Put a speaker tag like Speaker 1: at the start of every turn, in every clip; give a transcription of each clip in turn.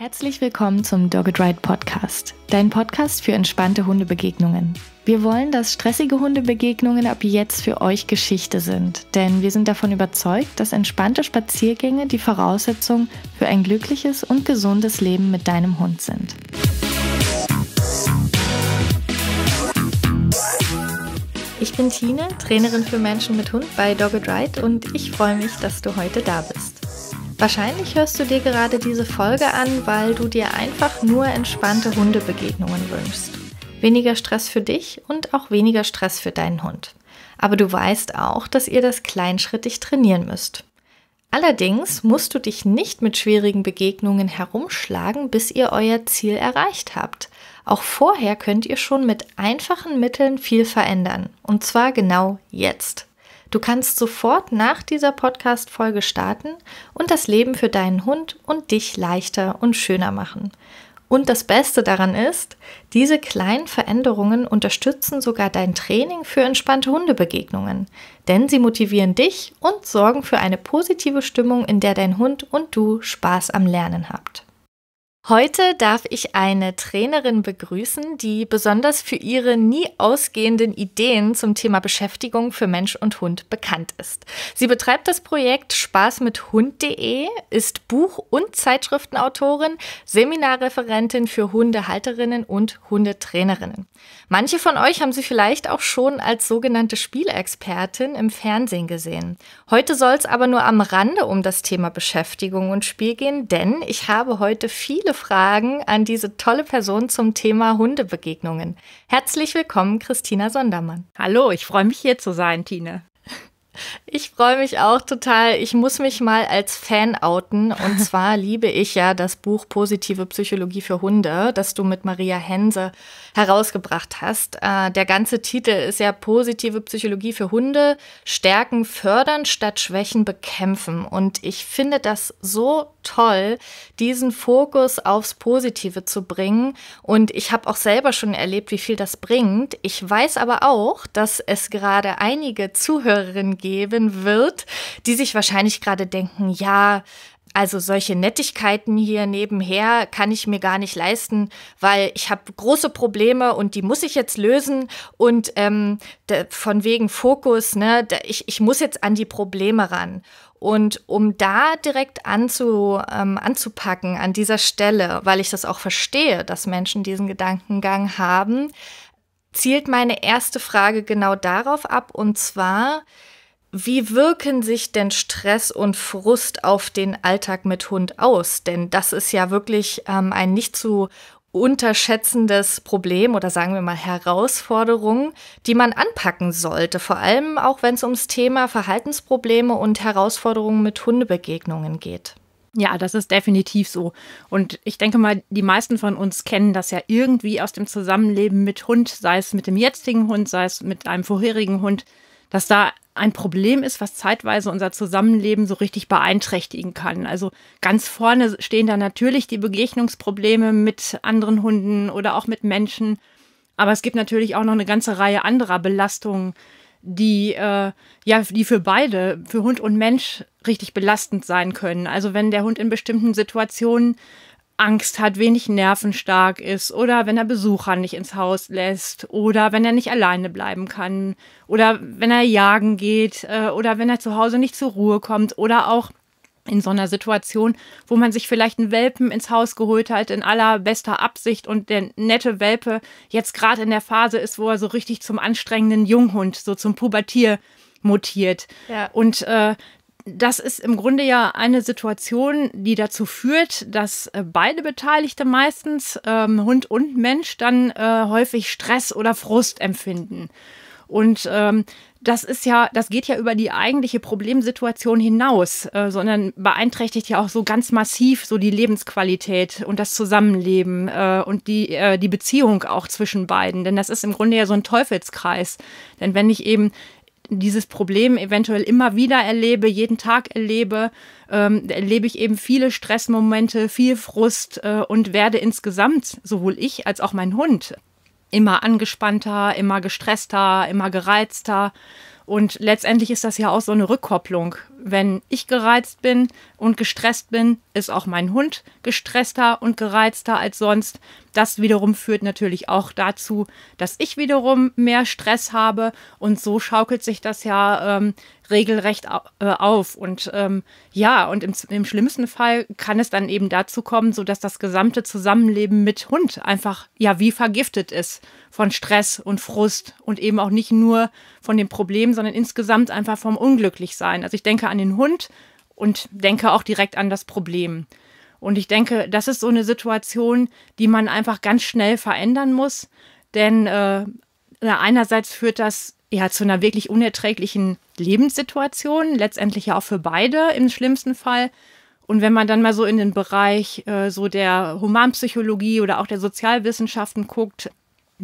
Speaker 1: Herzlich willkommen zum Dogged Ride Podcast, dein Podcast für entspannte Hundebegegnungen. Wir wollen, dass stressige Hundebegegnungen ab jetzt für euch Geschichte sind, denn wir sind davon überzeugt, dass entspannte Spaziergänge die Voraussetzung für ein glückliches und gesundes Leben mit deinem Hund sind. Ich bin Tine, Trainerin für Menschen mit Hund bei Dogged Ride und ich freue mich, dass du heute da bist. Wahrscheinlich hörst du dir gerade diese Folge an, weil du dir einfach nur entspannte Hundebegegnungen wünschst. Weniger Stress für dich und auch weniger Stress für deinen Hund. Aber du weißt auch, dass ihr das kleinschrittig trainieren müsst. Allerdings musst du dich nicht mit schwierigen Begegnungen herumschlagen, bis ihr euer Ziel erreicht habt. Auch vorher könnt ihr schon mit einfachen Mitteln viel verändern. Und zwar genau jetzt. Du kannst sofort nach dieser Podcast-Folge starten und das Leben für deinen Hund und dich leichter und schöner machen. Und das Beste daran ist, diese kleinen Veränderungen unterstützen sogar dein Training für entspannte Hundebegegnungen, denn sie motivieren dich und sorgen für eine positive Stimmung, in der dein Hund und du Spaß am Lernen habt. Heute darf ich eine Trainerin begrüßen, die besonders für ihre nie ausgehenden Ideen zum Thema Beschäftigung für Mensch und Hund bekannt ist. Sie betreibt das Projekt spaßmithund.de, ist Buch- und Zeitschriftenautorin, Seminarreferentin für Hundehalterinnen und Hundetrainerinnen. Manche von euch haben sie vielleicht auch schon als sogenannte Spielexpertin im Fernsehen gesehen. Heute soll es aber nur am Rande um das Thema Beschäftigung und Spiel gehen, denn ich habe heute viele Fragen an diese tolle Person zum Thema Hundebegegnungen. Herzlich willkommen, Christina Sondermann. Hallo, ich freue mich hier zu sein, Tine. Ich freue mich auch total. Ich muss mich mal als Fan outen. Und zwar liebe ich ja das Buch Positive Psychologie für Hunde, das du mit Maria Hense herausgebracht hast. Äh, der ganze Titel ist ja Positive Psychologie für Hunde, Stärken fördern statt Schwächen bekämpfen. Und ich finde das so toll, diesen Fokus aufs Positive zu bringen. Und ich habe auch selber schon erlebt, wie viel das bringt. Ich weiß aber auch, dass es gerade einige Zuhörerinnen geben wird, die sich wahrscheinlich gerade denken, ja, also solche Nettigkeiten hier nebenher kann ich mir gar nicht leisten, weil ich habe große Probleme und die muss ich jetzt lösen. Und ähm, von wegen Fokus, ne, ich, ich muss jetzt an die Probleme ran. Und um da direkt anzu, ähm, anzupacken an dieser Stelle, weil ich das auch verstehe, dass Menschen diesen Gedankengang haben, zielt meine erste Frage genau darauf ab, und zwar, wie wirken sich denn Stress und Frust auf den Alltag mit Hund aus? Denn das ist ja wirklich ähm, ein nicht zu unterschätzendes Problem oder sagen wir mal Herausforderung, die man anpacken sollte, vor allem auch wenn es ums Thema Verhaltensprobleme und Herausforderungen mit Hundebegegnungen geht.
Speaker 2: Ja, das ist definitiv so. Und ich denke mal, die meisten von uns kennen das ja irgendwie aus dem Zusammenleben mit Hund, sei es mit dem jetzigen Hund, sei es mit einem vorherigen Hund, dass da ein Problem ist, was zeitweise unser Zusammenleben so richtig beeinträchtigen kann. Also ganz vorne stehen da natürlich die Begegnungsprobleme mit anderen Hunden oder auch mit Menschen. Aber es gibt natürlich auch noch eine ganze Reihe anderer Belastungen, die äh, ja die für beide, für Hund und Mensch richtig belastend sein können. Also wenn der Hund in bestimmten Situationen Angst hat, wenig nervenstark ist oder wenn er Besucher nicht ins Haus lässt oder wenn er nicht alleine bleiben kann oder wenn er jagen geht äh, oder wenn er zu Hause nicht zur Ruhe kommt oder auch in so einer Situation, wo man sich vielleicht einen Welpen ins Haus geholt hat in allerbester Absicht und der nette Welpe jetzt gerade in der Phase ist, wo er so richtig zum anstrengenden Junghund, so zum Pubertier mutiert. Ja. Und äh, das ist im Grunde ja eine Situation, die dazu führt, dass äh, beide Beteiligte meistens, ähm, Hund und Mensch, dann äh, häufig Stress oder Frust empfinden. Und ähm, das ist ja, das geht ja über die eigentliche Problemsituation hinaus, äh, sondern beeinträchtigt ja auch so ganz massiv so die Lebensqualität und das Zusammenleben äh, und die, äh, die Beziehung auch zwischen beiden. Denn das ist im Grunde ja so ein Teufelskreis. Denn wenn ich eben dieses Problem eventuell immer wieder erlebe, jeden Tag erlebe, ähm, erlebe ich eben viele Stressmomente, viel Frust äh, und werde insgesamt, sowohl ich als auch mein Hund, immer angespannter, immer gestresster, immer gereizter. Und letztendlich ist das ja auch so eine Rückkopplung wenn ich gereizt bin und gestresst bin, ist auch mein Hund gestresster und gereizter als sonst. Das wiederum führt natürlich auch dazu, dass ich wiederum mehr Stress habe und so schaukelt sich das ja ähm, regelrecht äh, auf. Und ähm, ja, und im, im, schlimmsten Fall kann es dann eben dazu kommen, dass das gesamte Zusammenleben mit Hund einfach ja wie vergiftet ist von Stress und Frust und eben auch nicht nur von dem Problem, sondern insgesamt einfach vom Unglücklichsein. Also ich denke an den Hund und denke auch direkt an das Problem. Und ich denke, das ist so eine Situation, die man einfach ganz schnell verändern muss, denn äh, einerseits führt das ja zu einer wirklich unerträglichen Lebenssituation, letztendlich ja auch für beide im schlimmsten Fall. Und wenn man dann mal so in den Bereich äh, so der Humanpsychologie oder auch der Sozialwissenschaften guckt,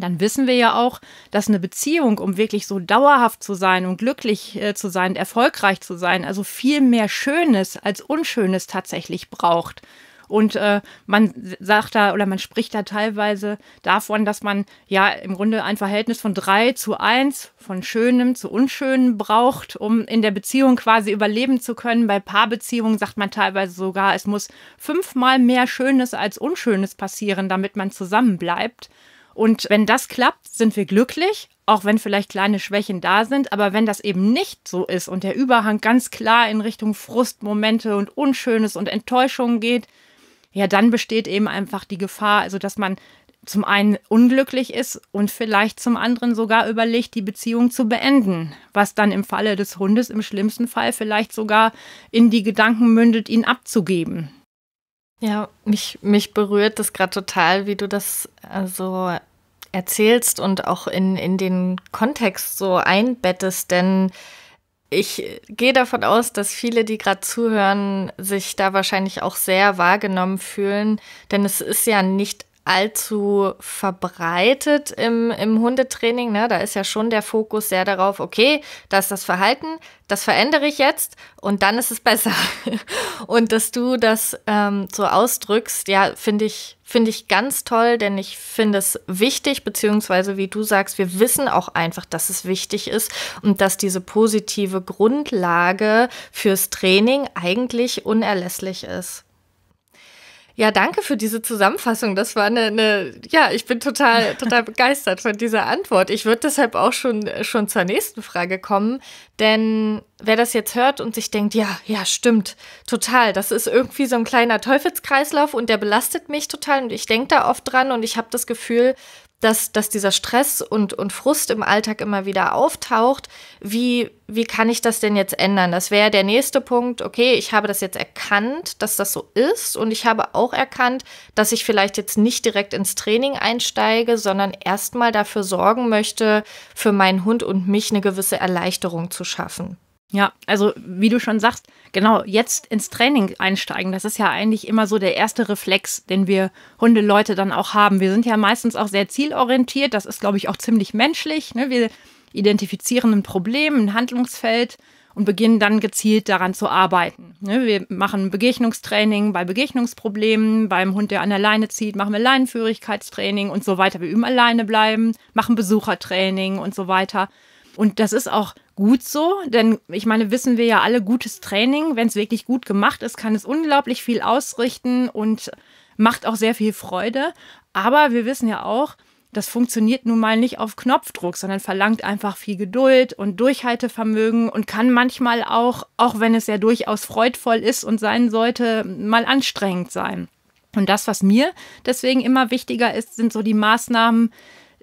Speaker 2: dann wissen wir ja auch, dass eine Beziehung, um wirklich so dauerhaft zu sein und glücklich äh, zu sein, erfolgreich zu sein, also viel mehr Schönes als Unschönes tatsächlich braucht. Und äh, man sagt da oder man spricht da teilweise davon, dass man ja im Grunde ein Verhältnis von drei zu eins von Schönem zu Unschönem braucht, um in der Beziehung quasi überleben zu können. Bei Paarbeziehungen sagt man teilweise sogar, es muss fünfmal mehr Schönes als Unschönes passieren, damit man zusammen bleibt. Und wenn das klappt, sind wir glücklich, auch wenn vielleicht kleine Schwächen da sind. Aber wenn das eben nicht so ist und der Überhang ganz klar in Richtung Frustmomente und Unschönes und Enttäuschungen geht, ja, dann besteht eben einfach die Gefahr, also dass man zum einen unglücklich ist und vielleicht zum anderen sogar überlegt, die Beziehung zu beenden, was dann im Falle des Hundes im schlimmsten Fall vielleicht sogar in die Gedanken mündet, ihn abzugeben. Ja, mich, mich berührt das gerade total, wie du das also
Speaker 1: erzählst und auch in, in den Kontext so einbettest, denn ich gehe davon aus, dass viele, die gerade zuhören, sich da wahrscheinlich auch sehr wahrgenommen fühlen, denn es ist ja nicht allzu verbreitet im, im Hundetraining. Ne? Da ist ja schon der Fokus sehr darauf, okay, da ist das Verhalten, das verändere ich jetzt und dann ist es besser. und dass du das ähm, so ausdrückst, ja, finde ich, finde ich ganz toll, denn ich finde es wichtig, beziehungsweise wie du sagst, wir wissen auch einfach, dass es wichtig ist und dass diese positive Grundlage fürs Training eigentlich unerlässlich ist. Ja, danke für diese Zusammenfassung. Das war eine, eine ja, ich bin total, total begeistert von dieser Antwort. Ich würde deshalb auch schon, schon zur nächsten Frage kommen, denn wer das jetzt hört und sich denkt, ja, ja, stimmt, total, das ist irgendwie so ein kleiner Teufelskreislauf und der belastet mich total und ich denke da oft dran und ich habe das Gefühl, dass, dass dieser Stress und, und Frust im Alltag immer wieder auftaucht. Wie, wie kann ich das denn jetzt ändern? Das wäre der nächste Punkt. Okay, ich habe das jetzt erkannt, dass das so ist. Und ich habe auch erkannt, dass ich vielleicht jetzt nicht direkt ins Training einsteige, sondern erstmal dafür sorgen möchte, für meinen Hund und mich eine gewisse Erleichterung zu schaffen.
Speaker 2: Ja, also wie du schon sagst, genau jetzt ins Training einsteigen, das ist ja eigentlich immer so der erste Reflex, den wir Hundeleute dann auch haben. Wir sind ja meistens auch sehr zielorientiert, das ist, glaube ich, auch ziemlich menschlich. Ne? Wir identifizieren ein Problem, ein Handlungsfeld und beginnen dann gezielt daran zu arbeiten. Ne? Wir machen Begegnungstraining bei Begegnungsproblemen, beim Hund, der an der Leine zieht, machen wir Leinenführigkeitstraining und so weiter. Wir üben alleine bleiben, machen Besuchertraining und so weiter. Und das ist auch gut so, denn ich meine, wissen wir ja alle, gutes Training, wenn es wirklich gut gemacht ist, kann es unglaublich viel ausrichten und macht auch sehr viel Freude. Aber wir wissen ja auch, das funktioniert nun mal nicht auf Knopfdruck, sondern verlangt einfach viel Geduld und Durchhaltevermögen und kann manchmal auch, auch wenn es ja durchaus freudvoll ist und sein sollte, mal anstrengend sein. Und das, was mir deswegen immer wichtiger ist, sind so die Maßnahmen,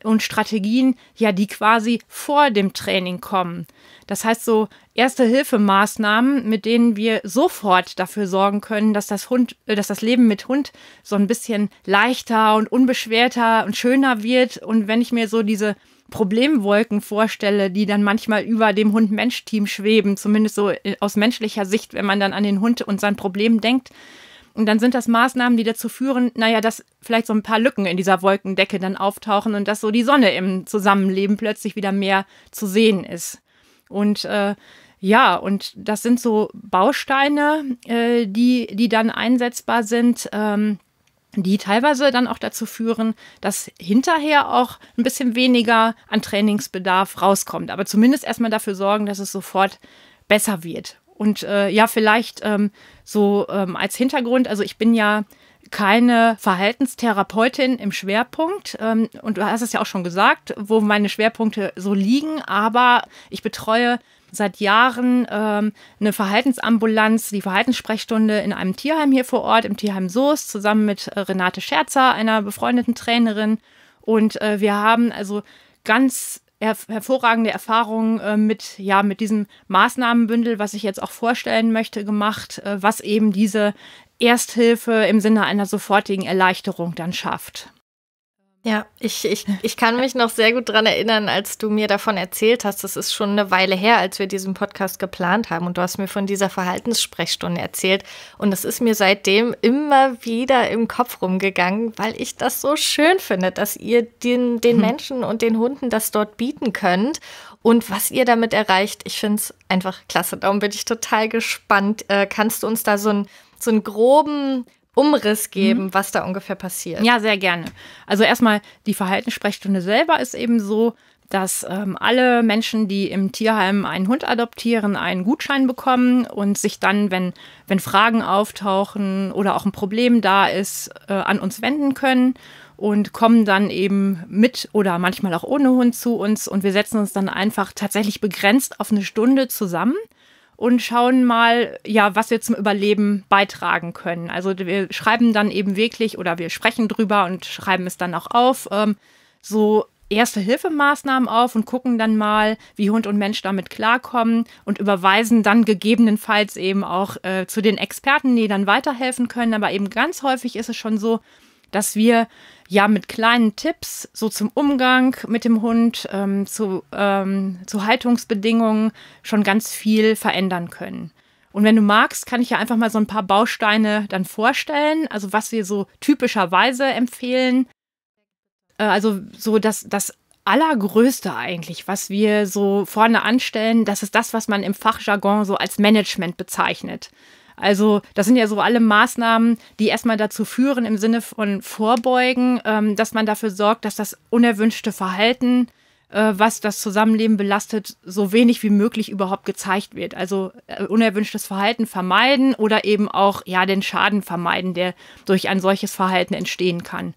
Speaker 2: und Strategien, ja, die quasi vor dem Training kommen. Das heißt so erste Hilfemaßnahmen, mit denen wir sofort dafür sorgen können, dass das Hund, äh, dass das Leben mit Hund so ein bisschen leichter und unbeschwerter und schöner wird. Und wenn ich mir so diese Problemwolken vorstelle, die dann manchmal über dem Hund-Mensch-Team schweben, zumindest so äh, aus menschlicher Sicht, wenn man dann an den Hund und sein Problem denkt, und dann sind das Maßnahmen, die dazu führen, naja, dass vielleicht so ein paar Lücken in dieser Wolkendecke dann auftauchen und dass so die Sonne im Zusammenleben plötzlich wieder mehr zu sehen ist. Und äh, ja, und das sind so Bausteine, äh, die, die dann einsetzbar sind. Ähm, die teilweise dann auch dazu führen, dass hinterher auch ein bisschen weniger an Trainingsbedarf rauskommt. Aber zumindest erstmal dafür sorgen, dass es sofort besser wird. Und äh, ja, vielleicht ähm, so ähm, als Hintergrund, also ich bin ja keine Verhaltenstherapeutin im Schwerpunkt. Ähm, und du hast es ja auch schon gesagt, wo meine Schwerpunkte so liegen, aber ich betreue seit Jahren ähm, eine Verhaltensambulanz, die Verhaltenssprechstunde in einem Tierheim hier vor Ort, im Tierheim Soest, zusammen mit äh, Renate Scherzer, einer befreundeten Trainerin. Und äh, wir haben also ganz hervorragende Erfahrungen äh, mit, ja, mit diesem Maßnahmenbündel, was ich jetzt auch vorstellen möchte, gemacht, äh, was eben diese Ersthilfe im Sinne einer sofortigen Erleichterung dann schafft. Ja, ich, ich, ich
Speaker 1: kann mich noch sehr gut daran erinnern, als du mir davon erzählt hast. Das ist schon eine Weile her, als wir diesen Podcast geplant haben. Und du hast mir von dieser Verhaltenssprechstunde erzählt. Und das ist mir seitdem immer wieder im Kopf rumgegangen, weil ich das so schön finde, dass ihr den, den mhm. Menschen und den Hunden das dort bieten könnt. Und was ihr damit erreicht, ich finde es einfach klasse. Darum bin ich total gespannt. Äh, kannst du uns da so, ein, so einen groben
Speaker 2: Umriss geben, mhm. was da ungefähr passiert? Ja, sehr gerne. Also erstmal die Verhaltenssprechstunde selber ist eben so, dass ähm, alle Menschen, die im Tierheim einen Hund adoptieren, einen Gutschein bekommen und sich dann, wenn, wenn Fragen auftauchen oder auch ein Problem da ist, äh, an uns wenden können und kommen dann eben mit oder manchmal auch ohne Hund zu uns und wir setzen uns dann einfach tatsächlich begrenzt auf eine Stunde zusammen und schauen mal, ja, was wir zum Überleben beitragen können. Also wir schreiben dann eben wirklich oder wir sprechen drüber und schreiben es dann auch auf, ähm, so Erste-Hilfemaßnahmen auf und gucken dann mal, wie Hund und Mensch damit klarkommen und überweisen dann gegebenenfalls eben auch äh, zu den Experten, die dann weiterhelfen können. Aber eben ganz häufig ist es schon so, dass wir ja mit kleinen Tipps so zum Umgang mit dem Hund, ähm, zu, ähm, zu Haltungsbedingungen schon ganz viel verändern können. Und wenn du magst, kann ich ja einfach mal so ein paar Bausteine dann vorstellen, also was wir so typischerweise empfehlen. Äh, also so das, das Allergrößte eigentlich, was wir so vorne anstellen, das ist das, was man im Fachjargon so als Management bezeichnet. Also das sind ja so alle Maßnahmen, die erstmal dazu führen im Sinne von Vorbeugen, ähm, dass man dafür sorgt, dass das unerwünschte Verhalten, äh, was das Zusammenleben belastet, so wenig wie möglich überhaupt gezeigt wird. Also äh, unerwünschtes Verhalten vermeiden oder eben auch ja den Schaden vermeiden, der durch ein solches Verhalten entstehen kann.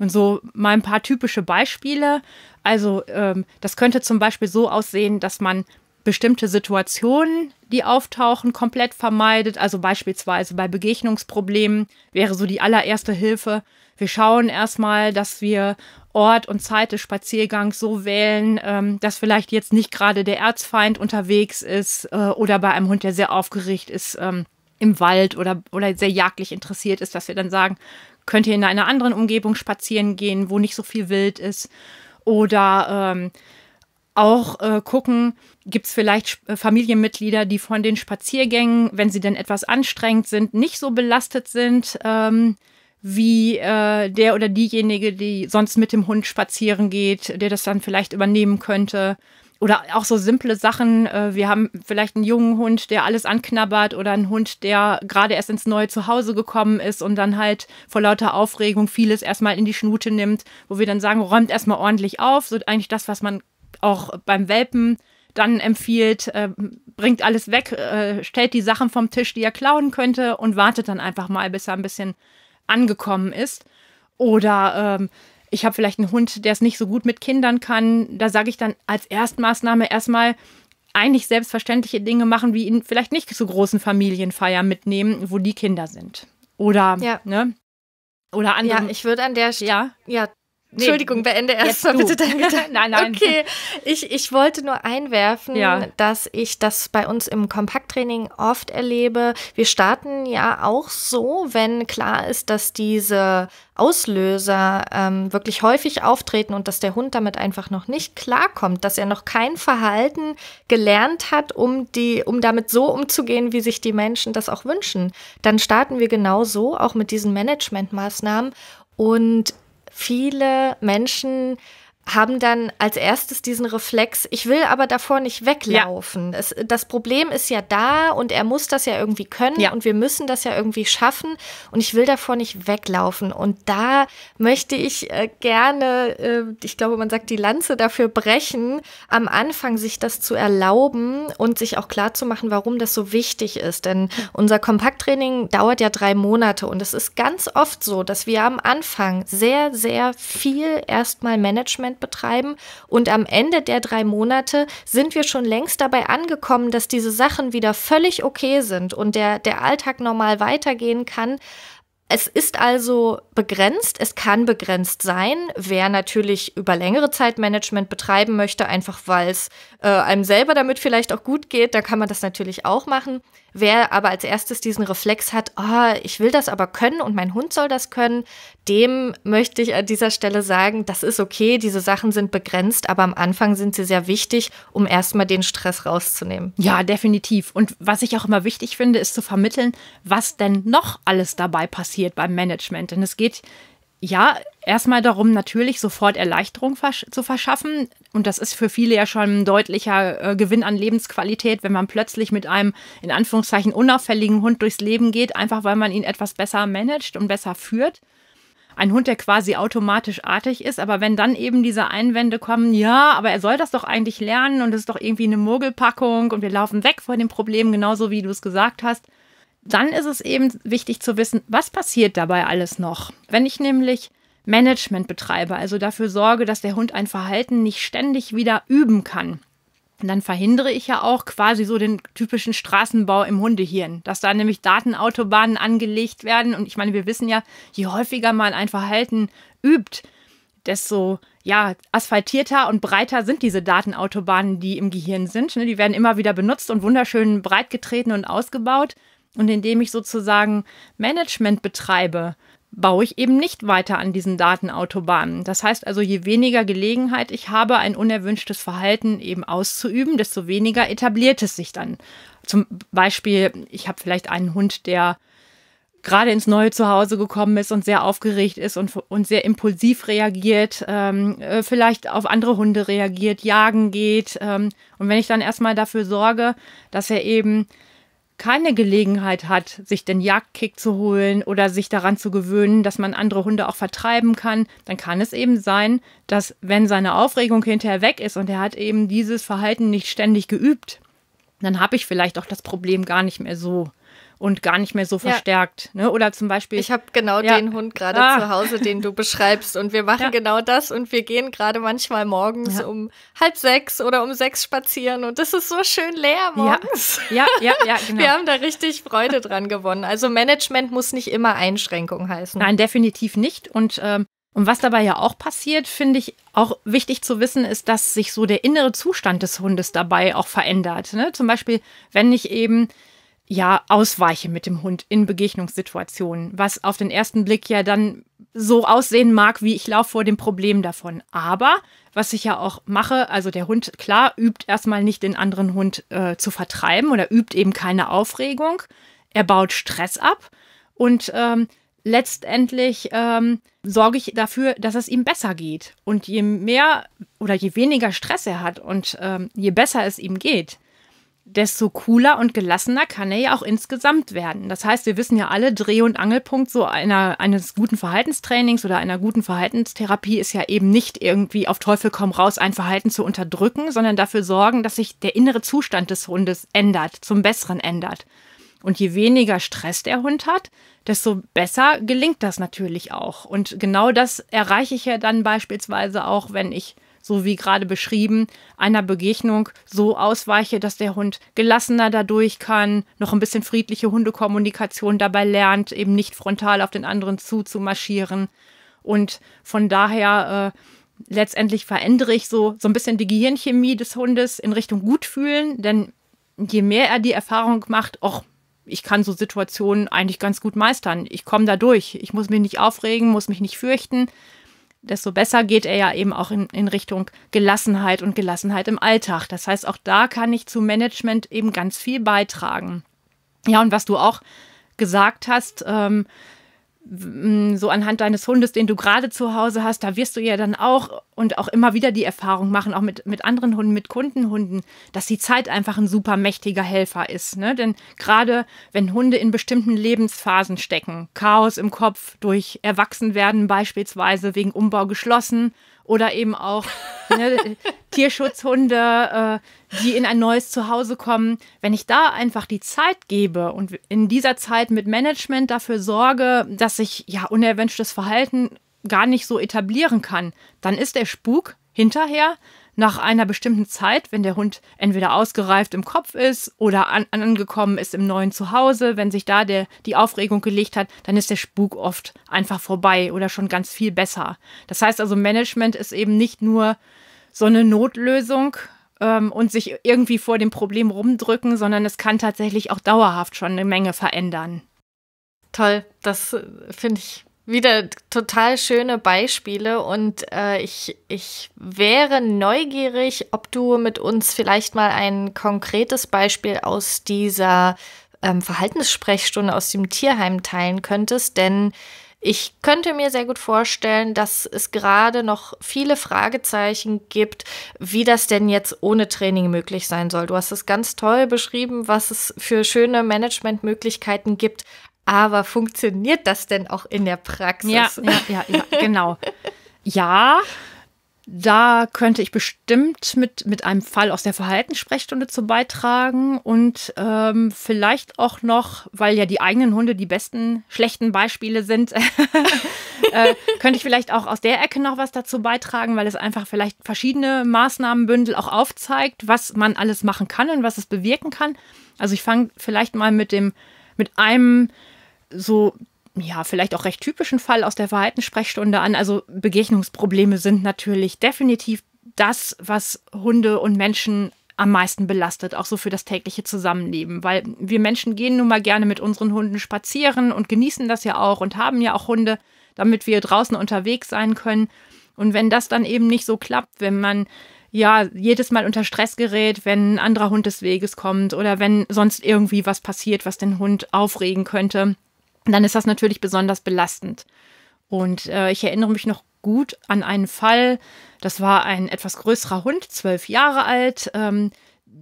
Speaker 2: Und so mal ein paar typische Beispiele. Also ähm, das könnte zum Beispiel so aussehen, dass man bestimmte Situationen, die auftauchen, komplett vermeidet. Also beispielsweise bei Begegnungsproblemen wäre so die allererste Hilfe. Wir schauen erstmal, dass wir Ort und Zeit des Spaziergangs so wählen, ähm, dass vielleicht jetzt nicht gerade der Erzfeind unterwegs ist äh, oder bei einem Hund, der sehr aufgeregt ist ähm, im Wald oder, oder sehr jagdlich interessiert ist, dass wir dann sagen, könnt ihr in einer anderen Umgebung spazieren gehen, wo nicht so viel wild ist. Oder ähm, auch äh, gucken, gibt es vielleicht äh, Familienmitglieder, die von den Spaziergängen, wenn sie denn etwas anstrengend sind, nicht so belastet sind ähm, wie äh, der oder diejenige, die sonst mit dem Hund spazieren geht, der das dann vielleicht übernehmen könnte. Oder auch so simple Sachen. Äh, wir haben vielleicht einen jungen Hund, der alles anknabbert oder einen Hund, der gerade erst ins neue Zuhause gekommen ist und dann halt vor lauter Aufregung vieles erstmal in die Schnute nimmt, wo wir dann sagen, räumt erstmal ordentlich auf. So eigentlich das, was man auch beim Welpen dann empfiehlt, äh, bringt alles weg, äh, stellt die Sachen vom Tisch, die er klauen könnte und wartet dann einfach mal, bis er ein bisschen angekommen ist. Oder ähm, ich habe vielleicht einen Hund, der es nicht so gut mit Kindern kann. Da sage ich dann als Erstmaßnahme erstmal eigentlich selbstverständliche Dinge machen, wie ihn vielleicht nicht zu großen Familienfeiern mitnehmen, wo die Kinder sind. Oder, ja. ne? Oder andere. Ja, ich würde
Speaker 1: an der Stelle. Ja? ja,
Speaker 2: Nee, Entschuldigung, beende erst mal bitte deinen Gedanken. nein, nein. Okay,
Speaker 1: ich, ich wollte nur einwerfen, ja. dass ich das bei uns im Kompakttraining oft erlebe. Wir starten ja auch so, wenn klar ist, dass diese Auslöser ähm, wirklich häufig auftreten und dass der Hund damit einfach noch nicht klarkommt, dass er noch kein Verhalten gelernt hat, um, die, um damit so umzugehen, wie sich die Menschen das auch wünschen. Dann starten wir genau so, auch mit diesen Managementmaßnahmen. Und viele Menschen haben dann als erstes diesen Reflex, ich will aber davor nicht weglaufen. Ja. Es, das Problem ist ja da und er muss das ja irgendwie können ja. und wir müssen das ja irgendwie schaffen und ich will davor nicht weglaufen. Und da möchte ich äh, gerne, äh, ich glaube, man sagt die Lanze dafür brechen, am Anfang sich das zu erlauben und sich auch klar zu machen, warum das so wichtig ist. Denn unser Kompakttraining dauert ja drei Monate und es ist ganz oft so, dass wir am Anfang sehr, sehr viel erstmal Management betreiben. Und am Ende der drei Monate sind wir schon längst dabei angekommen, dass diese Sachen wieder völlig okay sind und der, der Alltag normal weitergehen kann. Es ist also begrenzt, es kann begrenzt sein, wer natürlich über längere Zeit Management betreiben möchte, einfach weil es äh, einem selber damit vielleicht auch gut geht, da kann man das natürlich auch machen. Wer aber als erstes diesen Reflex hat, oh, ich will das aber können und mein Hund soll das können, dem möchte ich an dieser Stelle sagen, das ist okay, diese Sachen sind begrenzt, aber am Anfang sind sie sehr wichtig, um erstmal den Stress rauszunehmen. Ja,
Speaker 2: definitiv. Und was ich auch immer wichtig finde, ist zu vermitteln, was denn noch alles dabei passiert passiert beim Management. Denn es geht ja erstmal darum, natürlich sofort Erleichterung versch zu verschaffen. Und das ist für viele ja schon ein deutlicher äh, Gewinn an Lebensqualität, wenn man plötzlich mit einem in Anführungszeichen unauffälligen Hund durchs Leben geht, einfach weil man ihn etwas besser managt und besser führt ein Hund, der quasi automatisch artig ist. Aber wenn dann eben diese Einwände kommen, ja, aber er soll das doch eigentlich lernen und es ist doch irgendwie eine Mogelpackung und wir laufen weg vor dem Problem, genauso wie du es gesagt hast, dann ist es eben wichtig zu wissen, was passiert dabei alles noch. Wenn ich nämlich Management betreibe, also dafür sorge, dass der Hund ein Verhalten nicht ständig wieder üben kann, dann verhindere ich ja auch quasi so den typischen Straßenbau im Hundehirn, dass da nämlich Datenautobahnen angelegt werden. Und ich meine, wir wissen ja, je häufiger man ein Verhalten übt, desto ja, asphaltierter und breiter sind diese Datenautobahnen, die im Gehirn sind. Ne? Die werden immer wieder benutzt und wunderschön breit getreten und ausgebaut. Und indem ich sozusagen Management betreibe, baue ich eben nicht weiter an diesen Datenautobahnen. Das heißt also, je weniger Gelegenheit ich habe, ein unerwünschtes Verhalten eben auszuüben, desto weniger etabliert es sich dann. Zum Beispiel, ich habe vielleicht einen Hund, der gerade ins neue Zuhause gekommen ist und sehr aufgeregt ist und, und sehr impulsiv reagiert, ähm, äh, vielleicht auf andere Hunde reagiert, jagen geht. Ähm, und wenn ich dann erstmal dafür sorge, dass er eben keine Gelegenheit hat, sich den Jagdkick zu holen oder sich daran zu gewöhnen, dass man andere Hunde auch vertreiben kann, dann kann es eben sein, dass wenn seine Aufregung hinterher weg ist und er hat eben dieses Verhalten nicht ständig geübt, dann habe ich vielleicht auch das Problem gar nicht mehr so und gar nicht mehr so verstärkt. Ja. Ne? Oder zum Beispiel. Ich habe genau ja. den Hund gerade ah. zu
Speaker 1: Hause, den du beschreibst. Und wir machen ja. genau das und wir gehen gerade manchmal morgens um halb sechs oder um sechs spazieren und das ist so schön leer morgens. Ja, ja, ja, genau. Wir haben da richtig Freude dran gewonnen. Also Management muss nicht immer Einschränkung
Speaker 2: heißen. Nein, definitiv nicht. Und ähm, und was dabei ja auch passiert, finde ich auch wichtig zu wissen, ist, dass sich so der innere Zustand des Hundes dabei auch verändert. Ne? Zum Beispiel, wenn ich eben ja, ausweiche mit dem Hund in Begegnungssituationen, was auf den ersten Blick ja dann so aussehen mag, wie ich laufe vor dem Problem davon. Aber was ich ja auch mache, also der Hund, klar, übt erstmal nicht den anderen Hund äh, zu vertreiben oder übt eben keine Aufregung. Er baut Stress ab und ähm, letztendlich ähm, sorge ich dafür, dass es ihm besser geht. Und je mehr oder je weniger Stress er hat und ähm, je besser es ihm geht, desto cooler und gelassener kann er ja auch insgesamt werden. Das heißt, wir wissen ja alle, Dreh- und Angelpunkt so einer, eines guten Verhaltenstrainings oder einer guten Verhaltenstherapie ist ja eben nicht irgendwie auf Teufel komm raus, ein Verhalten zu unterdrücken, sondern dafür sorgen, dass sich der innere Zustand des Hundes ändert, zum Besseren ändert. Und je weniger Stress der Hund hat, desto besser gelingt das natürlich auch. Und genau das erreiche ich ja dann beispielsweise auch, wenn ich so wie gerade beschrieben, einer Begegnung so ausweiche, dass der Hund gelassener dadurch kann, noch ein bisschen friedliche Hundekommunikation dabei lernt, eben nicht frontal auf den anderen zuzumarschieren. Und von daher äh, letztendlich verändere ich so, so ein bisschen die Gehirnchemie des Hundes in Richtung Gutfühlen, denn je mehr er die Erfahrung macht, auch ich kann so Situationen eigentlich ganz gut meistern. Ich komme da durch. Ich muss mich nicht aufregen, muss mich nicht fürchten desto besser geht er ja eben auch in, in Richtung Gelassenheit und Gelassenheit im Alltag. Das heißt, auch da kann ich zu Management eben ganz viel beitragen. Ja, und was du auch gesagt hast, ähm, so anhand deines Hundes, den du gerade zu Hause hast, da wirst du ja dann auch und auch immer wieder die Erfahrung machen, auch mit, mit anderen Hunden, mit Kundenhunden, dass die Zeit einfach ein super mächtiger Helfer ist. Ne? Denn gerade wenn Hunde in bestimmten Lebensphasen stecken, Chaos im Kopf durch Erwachsenwerden beispielsweise wegen Umbau geschlossen oder eben auch ne, Tierschutzhunde, äh, die in ein neues Zuhause kommen. Wenn ich da einfach die Zeit gebe und in dieser Zeit mit Management dafür sorge, dass sich ja unerwünschtes Verhalten gar nicht so etablieren kann, dann ist der Spuk hinterher nach einer bestimmten Zeit, wenn der Hund entweder ausgereift im Kopf ist oder an, angekommen ist im neuen Zuhause, wenn sich da der, die Aufregung gelegt hat, dann ist der Spuk oft einfach vorbei oder schon ganz viel besser. Das heißt also, Management ist eben nicht nur so eine Notlösung, ähm, und sich irgendwie vor dem Problem rumdrücken, sondern es kann tatsächlich auch dauerhaft schon eine Menge verändern. Toll, das äh,
Speaker 1: finde ich wieder total schöne Beispiele und äh, ich, ich wäre neugierig, ob du mit uns vielleicht mal ein konkretes Beispiel aus dieser ähm, Verhaltenssprechstunde aus dem Tierheim teilen könntest, denn ich könnte mir sehr gut vorstellen, dass es gerade noch viele Fragezeichen gibt, wie das denn jetzt ohne Training möglich sein soll. Du hast es ganz toll beschrieben, was es für schöne Managementmöglichkeiten gibt, aber funktioniert das denn auch
Speaker 2: in der Praxis? Ja, ja, ja, ja genau. Ja, da könnte ich bestimmt mit, mit einem Fall aus der Verhaltenssprechstunde zu beitragen und ähm, vielleicht auch noch, weil ja die eigenen Hunde die besten schlechten Beispiele sind, äh, könnte ich vielleicht auch aus der Ecke noch was dazu beitragen, weil es einfach vielleicht verschiedene Maßnahmenbündel auch aufzeigt, was man alles machen kann und was es bewirken kann. Also ich fange vielleicht mal mit dem, mit einem so ja, vielleicht auch recht typischen Fall aus der Verhaltenssprechstunde an. Also Begegnungsprobleme sind natürlich definitiv das, was Hunde und Menschen am meisten belastet, auch so für das tägliche Zusammenleben, weil wir Menschen gehen nun mal gerne mit unseren Hunden spazieren und genießen das ja auch und haben ja auch Hunde, damit wir draußen unterwegs sein können. Und wenn das dann eben nicht so klappt, wenn man ja jedes Mal unter Stress gerät, wenn ein anderer Hund des Weges kommt oder wenn sonst irgendwie was passiert, was den Hund aufregen könnte, dann ist das natürlich besonders belastend. Und äh, ich erinnere mich noch gut an einen Fall, das war ein etwas größerer Hund, zwölf Jahre alt, ähm,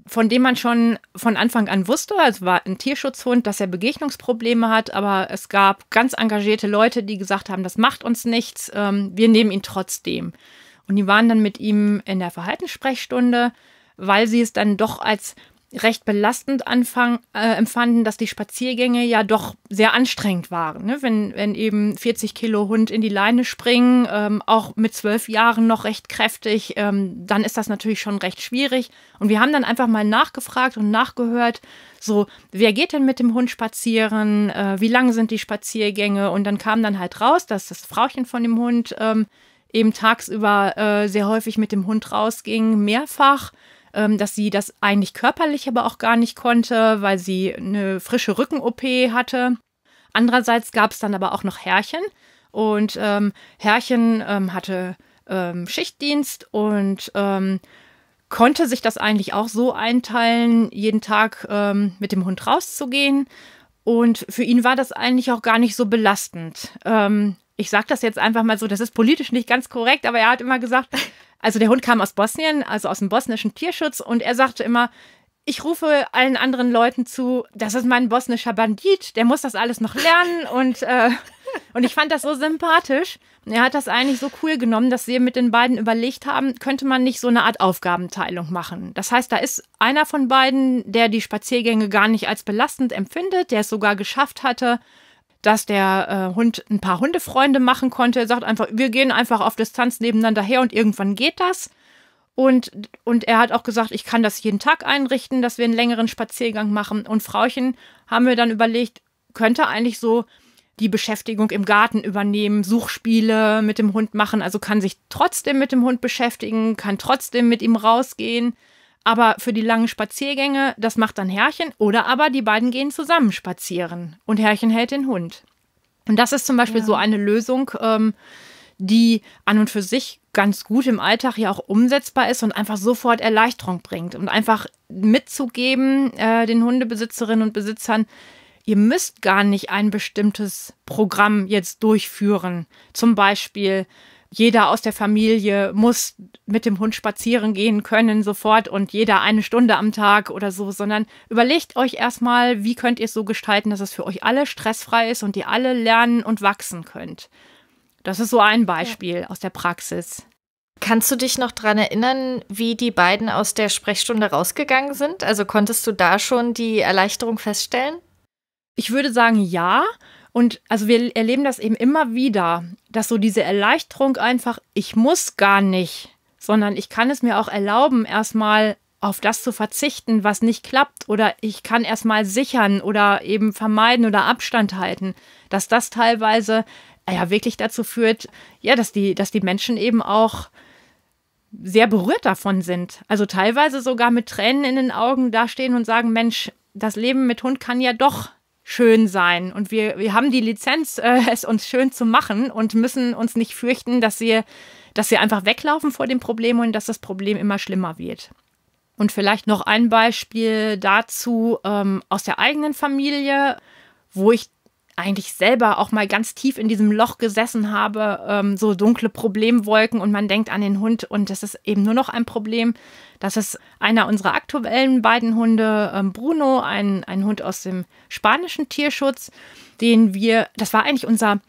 Speaker 2: von dem man schon von Anfang an wusste, es war ein Tierschutzhund, dass er Begegnungsprobleme hat, aber es gab ganz engagierte Leute, die gesagt haben, das macht uns nichts, ähm, wir nehmen ihn trotzdem. Und die waren dann mit ihm in der Verhaltenssprechstunde, weil sie es dann doch als recht belastend anfang, äh, empfanden, dass die Spaziergänge ja doch sehr anstrengend waren. Ne? Wenn, wenn eben 40 Kilo Hund in die Leine springen, ähm, auch mit zwölf Jahren noch recht kräftig, ähm, dann ist das natürlich schon recht schwierig. Und wir haben dann einfach mal nachgefragt und nachgehört, so, wer geht denn mit dem Hund spazieren? Äh, wie lang sind die Spaziergänge? Und dann kam dann halt raus, dass das Frauchen von dem Hund ähm, eben tagsüber äh, sehr häufig mit dem Hund rausging, mehrfach. Ähm, dass sie das eigentlich körperlich aber auch gar nicht konnte, weil sie eine frische Rücken-OP hatte. Andererseits gab es dann aber auch noch Herrchen und ähm, Herrchen ähm, hatte ähm, Schichtdienst und ähm, konnte sich das eigentlich auch so einteilen, jeden Tag ähm, mit dem Hund rauszugehen. Und für ihn war das eigentlich auch gar nicht so belastend. Ähm, ich sage das jetzt einfach mal so, das ist politisch nicht ganz korrekt, aber er hat immer gesagt, also der Hund kam aus Bosnien, also aus dem bosnischen Tierschutz und er sagte immer, ich rufe allen anderen Leuten zu, das ist mein bosnischer Bandit, der muss das alles noch lernen und, äh, und ich fand das so sympathisch. Er hat das eigentlich so cool genommen, dass sie mit den beiden überlegt haben, könnte man nicht so eine Art Aufgabenteilung machen. Das heißt, da ist einer von beiden, der die Spaziergänge gar nicht als belastend empfindet, der es sogar geschafft hatte, dass der äh, Hund ein paar Hundefreunde machen konnte. Er sagt einfach, wir gehen einfach auf Distanz nebeneinander her und irgendwann geht das. Und, und er hat auch gesagt, ich kann das jeden Tag einrichten, dass wir einen längeren Spaziergang machen. Und Frauchen haben wir dann überlegt, könnte eigentlich so die Beschäftigung im Garten übernehmen, Suchspiele mit dem Hund machen, also kann sich trotzdem mit dem Hund beschäftigen, kann trotzdem mit ihm rausgehen. Aber für die langen Spaziergänge, das macht dann Herrchen. Oder aber die beiden gehen zusammen spazieren und Herrchen hält den Hund. Und das ist zum Beispiel ja. so eine Lösung, ähm, die an und für sich ganz gut im Alltag ja auch umsetzbar ist und einfach sofort Erleichterung bringt. Und einfach mitzugeben äh, den Hundebesitzerinnen und Besitzern, ihr müsst gar nicht ein bestimmtes Programm jetzt durchführen. Zum Beispiel jeder aus der Familie muss mit dem Hund spazieren gehen können sofort und jeder eine Stunde am Tag oder so, sondern überlegt euch erstmal, wie könnt ihr es so gestalten, dass es für euch alle stressfrei ist und ihr alle lernen und wachsen könnt. Das ist so ein Beispiel ja. aus der Praxis. Kannst du dich noch daran
Speaker 1: erinnern, wie die beiden aus der Sprechstunde rausgegangen sind? Also konntest du da schon die
Speaker 2: Erleichterung feststellen? Ich würde sagen, ja. Und also wir erleben das eben immer wieder, dass so diese Erleichterung einfach, ich muss gar nicht, sondern ich kann es mir auch erlauben, erstmal auf das zu verzichten, was nicht klappt, oder ich kann erstmal sichern oder eben vermeiden oder Abstand halten, dass das teilweise äh, ja wirklich dazu führt, ja, dass die, dass die Menschen eben auch sehr berührt davon sind. Also teilweise sogar mit Tränen in den Augen dastehen und sagen, Mensch, das Leben mit Hund kann ja doch schön sein. Und wir, wir haben die Lizenz, äh, es uns schön zu machen und müssen uns nicht fürchten, dass wir, dass wir einfach weglaufen vor dem Problem und dass das Problem immer schlimmer wird. Und vielleicht noch ein Beispiel dazu ähm, aus der eigenen Familie, wo ich eigentlich selber auch mal ganz tief in diesem Loch gesessen habe, ähm, so dunkle Problemwolken und man denkt an den Hund und das ist eben nur noch ein Problem. Das ist einer unserer aktuellen beiden Hunde, ähm, Bruno, ein, ein Hund aus dem spanischen Tierschutz, den wir, das war eigentlich unser,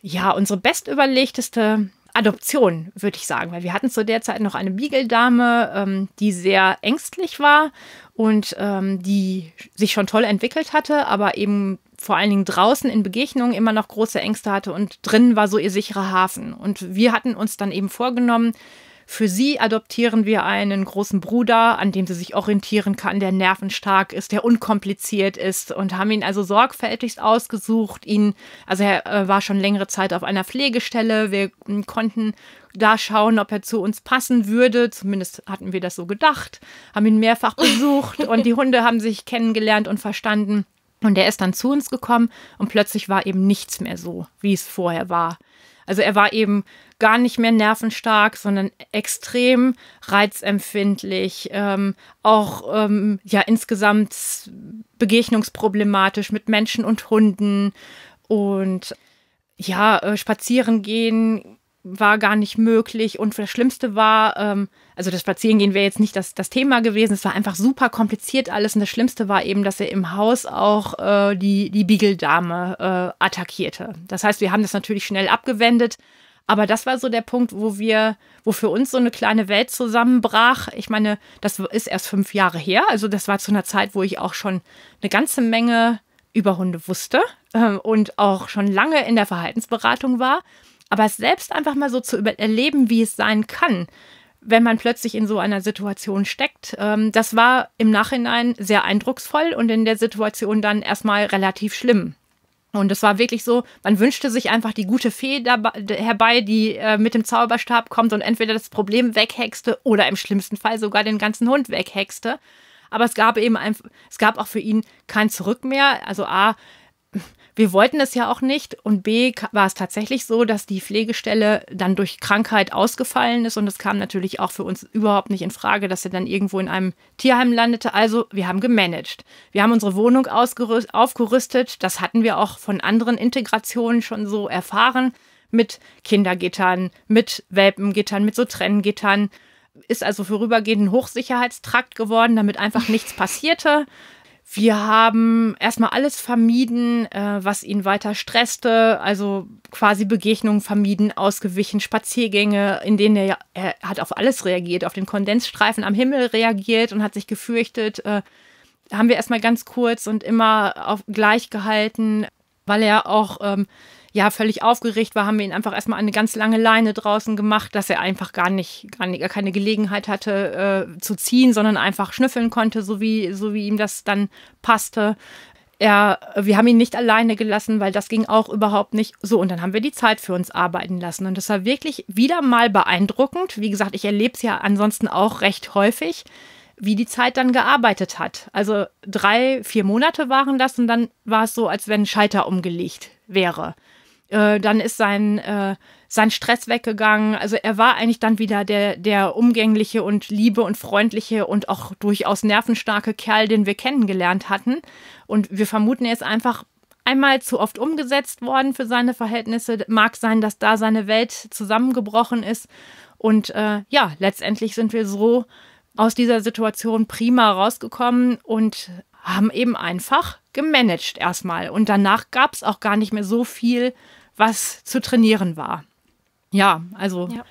Speaker 2: ja, unsere bestüberlegteste Adoption, würde ich sagen, weil wir hatten zu der Zeit noch eine Beagle-Dame, ähm, die sehr ängstlich war und ähm, die sich schon toll entwickelt hatte, aber eben vor allen Dingen draußen in Begegnungen immer noch große Ängste hatte und drinnen war so ihr sicherer Hafen. Und wir hatten uns dann eben vorgenommen, für sie adoptieren wir einen großen Bruder, an dem sie sich orientieren kann, der nervenstark ist, der unkompliziert ist und haben ihn also sorgfältigst ausgesucht. Ihn, also er äh, war schon längere Zeit auf einer Pflegestelle. Wir hm, konnten da schauen, ob er zu uns passen würde. Zumindest hatten wir das so gedacht, haben ihn mehrfach besucht und die Hunde haben sich kennengelernt und verstanden. Und er ist dann zu uns gekommen und plötzlich war eben nichts mehr so, wie es vorher war. Also er war eben gar nicht mehr nervenstark, sondern extrem reizempfindlich, ähm, auch ähm, ja insgesamt begegnungsproblematisch mit Menschen und Hunden und ja, äh, spazieren gehen war gar nicht möglich. Und das Schlimmste war, ähm, also das Spazierengehen wäre jetzt nicht das, das Thema gewesen. Es war einfach super kompliziert alles. Und das Schlimmste war eben, dass er im Haus auch äh, die, die Beagle-Dame äh, attackierte. Das heißt, wir haben das natürlich schnell abgewendet. Aber das war so der Punkt, wo wir, wo für uns so eine kleine Welt zusammenbrach. Ich meine, das ist erst fünf Jahre her. Also das war zu einer Zeit, wo ich auch schon eine ganze Menge über Hunde wusste äh, und auch schon lange in der Verhaltensberatung war. Aber es selbst einfach mal so zu erleben, wie es sein kann, wenn man plötzlich in so einer Situation steckt, ähm, das war im Nachhinein sehr eindrucksvoll und in der Situation dann erstmal relativ schlimm. Und es war wirklich so, man wünschte sich einfach die gute Fee dabei, herbei, die äh, mit dem Zauberstab kommt und entweder das Problem weghexte oder im schlimmsten Fall sogar den ganzen Hund weghexte. Aber es gab eben ein, es gab auch für ihn kein Zurück mehr. Also A, wir wollten es ja auch nicht und B war es tatsächlich so, dass die Pflegestelle dann durch Krankheit ausgefallen ist und es kam natürlich auch für uns überhaupt nicht in Frage, dass er dann irgendwo in einem Tierheim landete. Also wir haben gemanagt. Wir haben unsere Wohnung aufgerüstet. Das hatten wir auch von anderen Integrationen schon so erfahren mit Kindergittern, mit Welpengittern, mit so Trenngittern. Ist also vorübergehend ein Hochsicherheitstrakt geworden, damit einfach nichts passierte. Wir haben erstmal alles vermieden, äh, was ihn weiter stresste, also quasi Begegnungen vermieden, ausgewichen, Spaziergänge, in denen er, er hat auf alles reagiert, auf den Kondensstreifen am Himmel reagiert und hat sich gefürchtet. Äh, haben wir erstmal ganz kurz und immer auf gleich gehalten, weil er auch ähm, ja völlig aufgeregt war, haben wir ihn einfach erstmal eine ganz lange Leine draußen gemacht, dass er einfach gar nicht, gar, nicht, gar keine Gelegenheit hatte äh, zu ziehen, sondern einfach schnüffeln konnte, so wie, so wie ihm das dann passte. Er, wir haben ihn nicht alleine gelassen, weil das ging auch überhaupt nicht. So, und dann haben wir die Zeit für uns arbeiten lassen. Und das war wirklich wieder mal beeindruckend. Wie gesagt, ich erlebe es ja ansonsten auch recht häufig, wie die Zeit dann gearbeitet hat. Also drei, vier Monate waren das und dann war es so, als wenn ein Schalter umgelegt wäre. Äh, dann ist sein, äh, sein Stress weggegangen. Also er war eigentlich dann wieder der, der umgängliche und liebe und freundliche und auch durchaus nervenstarke Kerl, den wir kennengelernt hatten. Und wir vermuten, er ist einfach einmal zu oft umgesetzt worden für seine Verhältnisse. Mag sein, dass da seine Welt zusammengebrochen ist. Und äh, ja, letztendlich sind wir so aus dieser Situation prima rausgekommen und haben eben einfach gemanagt erstmal. Und danach gab es auch gar nicht mehr so viel, was zu trainieren war. Ja, also ja.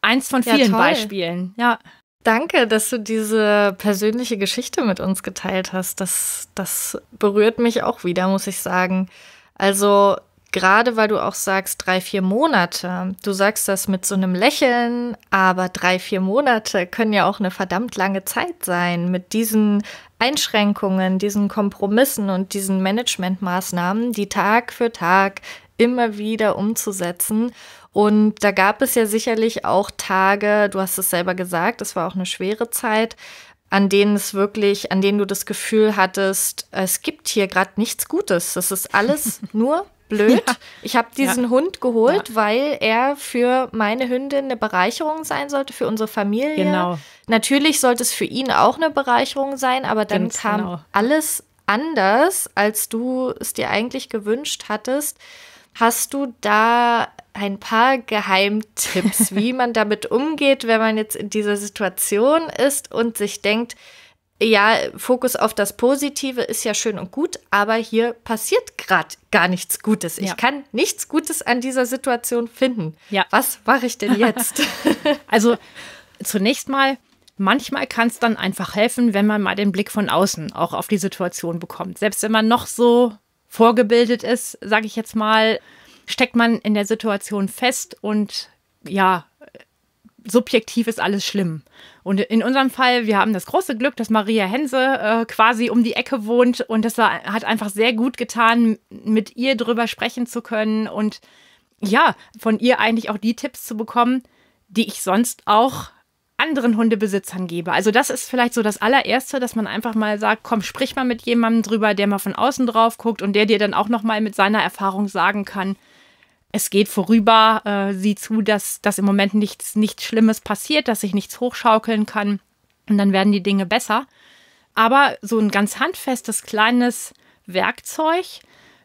Speaker 2: eins von vielen ja, Beispielen. Ja.
Speaker 1: Danke, dass du diese persönliche Geschichte mit uns geteilt hast. Das, das berührt mich auch wieder, muss ich sagen. Also gerade weil du auch sagst, drei, vier Monate, du sagst das mit so einem Lächeln, aber drei, vier Monate können ja auch eine verdammt lange Zeit sein mit diesen Einschränkungen, diesen Kompromissen und diesen Managementmaßnahmen, die Tag für Tag immer wieder umzusetzen. Und da gab es ja sicherlich auch Tage, du hast es selber gesagt, es war auch eine schwere Zeit, an denen es wirklich, an denen du das Gefühl hattest, es gibt hier gerade nichts Gutes. Das ist alles nur blöd. Ja. Ich habe diesen ja. Hund geholt, ja. weil er für meine Hündin eine Bereicherung sein sollte, für unsere Familie. Genau. Natürlich sollte es für ihn auch eine Bereicherung sein, aber dann Ganz kam genau. alles anders, als du es dir eigentlich gewünscht hattest. Hast du da ein paar Geheimtipps, wie man damit umgeht, wenn man jetzt in dieser Situation ist und sich denkt, ja, Fokus auf das Positive ist ja schön und gut, aber hier passiert gerade gar nichts Gutes. Ja. Ich kann nichts Gutes an dieser Situation finden.
Speaker 2: Ja. Was mache ich denn jetzt? also zunächst mal, manchmal kann es dann einfach helfen, wenn man mal den Blick von außen auch auf die Situation bekommt. Selbst wenn man noch so vorgebildet ist, sage ich jetzt mal, steckt man in der Situation fest und ja, subjektiv ist alles schlimm. Und in unserem Fall, wir haben das große Glück, dass Maria Hense äh, quasi um die Ecke wohnt und das hat einfach sehr gut getan, mit ihr drüber sprechen zu können und ja, von ihr eigentlich auch die Tipps zu bekommen, die ich sonst auch anderen Hundebesitzern gebe. Also das ist vielleicht so das allererste, dass man einfach mal sagt, komm, sprich mal mit jemandem drüber, der mal von außen drauf guckt und der dir dann auch noch mal mit seiner Erfahrung sagen kann, es geht vorüber, äh, sieh zu, dass, dass im Moment nichts, nichts Schlimmes passiert, dass sich nichts hochschaukeln kann und dann werden die Dinge besser. Aber so ein ganz handfestes kleines Werkzeug,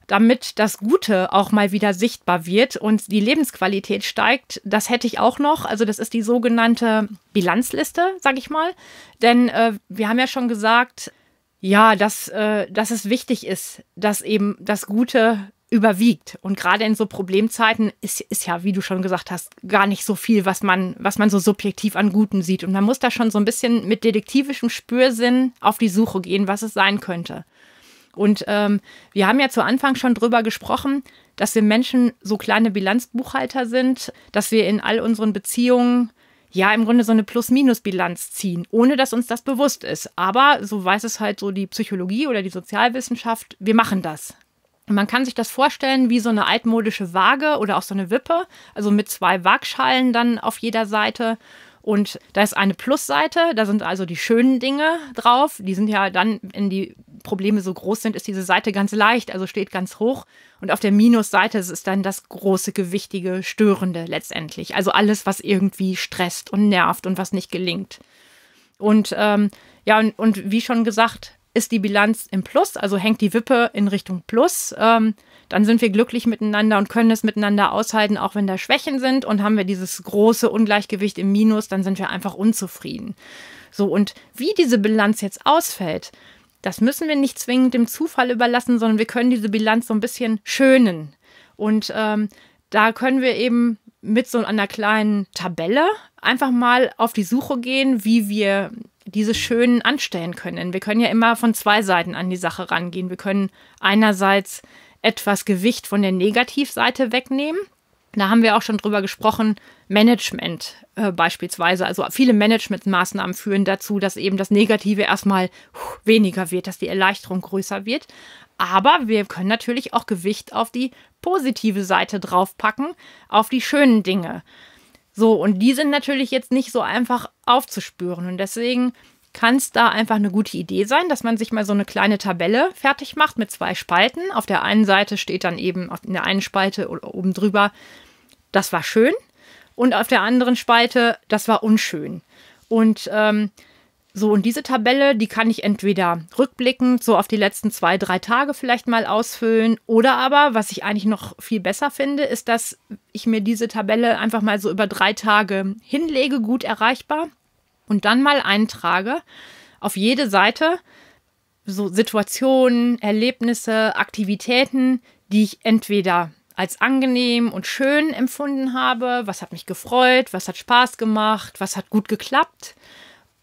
Speaker 2: damit das Gute auch mal wieder sichtbar wird und die Lebensqualität steigt. Das hätte ich auch noch. Also das ist die sogenannte Bilanzliste, sage ich mal. Denn äh, wir haben ja schon gesagt, ja, dass, äh, dass es wichtig ist, dass eben das Gute überwiegt. Und gerade in so Problemzeiten ist, ist ja, wie du schon gesagt hast, gar nicht so viel, was man, was man so subjektiv an Guten sieht. Und man muss da schon so ein bisschen mit detektivischem Spürsinn auf die Suche gehen, was es sein könnte. Und ähm, wir haben ja zu Anfang schon drüber gesprochen, dass wir Menschen so kleine Bilanzbuchhalter sind, dass wir in all unseren Beziehungen ja im Grunde so eine Plus-Minus-Bilanz ziehen, ohne dass uns das bewusst ist. Aber so weiß es halt so die Psychologie oder die Sozialwissenschaft, wir machen das. Und man kann sich das vorstellen wie so eine altmodische Waage oder auch so eine Wippe, also mit zwei Waagschalen dann auf jeder Seite. Und da ist eine Plusseite, da sind also die schönen Dinge drauf, die sind ja dann in die Probleme so groß sind, ist diese Seite ganz leicht, also steht ganz hoch. Und auf der Minusseite ist es dann das große, gewichtige, störende letztendlich. Also alles, was irgendwie stresst und nervt und was nicht gelingt. Und ähm, ja, und, und wie schon gesagt, ist die Bilanz im Plus, also hängt die Wippe in Richtung Plus. Ähm, dann sind wir glücklich miteinander und können es miteinander aushalten, auch wenn da Schwächen sind. Und haben wir dieses große Ungleichgewicht im Minus, dann sind wir einfach unzufrieden. So, und wie diese Bilanz jetzt ausfällt, das müssen wir nicht zwingend dem Zufall überlassen, sondern wir können diese Bilanz so ein bisschen schönen. Und ähm, da können wir eben mit so einer kleinen Tabelle einfach mal auf die Suche gehen, wie wir diese schönen anstellen können. Wir können ja immer von zwei Seiten an die Sache rangehen. Wir können einerseits etwas Gewicht von der Negativseite wegnehmen da haben wir auch schon drüber gesprochen, Management äh, beispielsweise. Also viele Managementmaßnahmen führen dazu, dass eben das Negative erstmal weniger wird, dass die Erleichterung größer wird. Aber wir können natürlich auch Gewicht auf die positive Seite draufpacken, auf die schönen Dinge. So, und die sind natürlich jetzt nicht so einfach aufzuspüren. Und deswegen kann es da einfach eine gute Idee sein, dass man sich mal so eine kleine Tabelle fertig macht mit zwei Spalten. Auf der einen Seite steht dann eben in der einen Spalte oben drüber das war schön und auf der anderen Spalte, das war unschön. Und ähm, so, und diese Tabelle, die kann ich entweder rückblickend so auf die letzten zwei, drei Tage vielleicht mal ausfüllen oder aber, was ich eigentlich noch viel besser finde, ist, dass ich mir diese Tabelle einfach mal so über drei Tage hinlege, gut erreichbar und dann mal eintrage auf jede Seite so Situationen, Erlebnisse, Aktivitäten, die ich entweder als angenehm und schön empfunden habe, was hat mich gefreut, was hat Spaß gemacht, was hat gut geklappt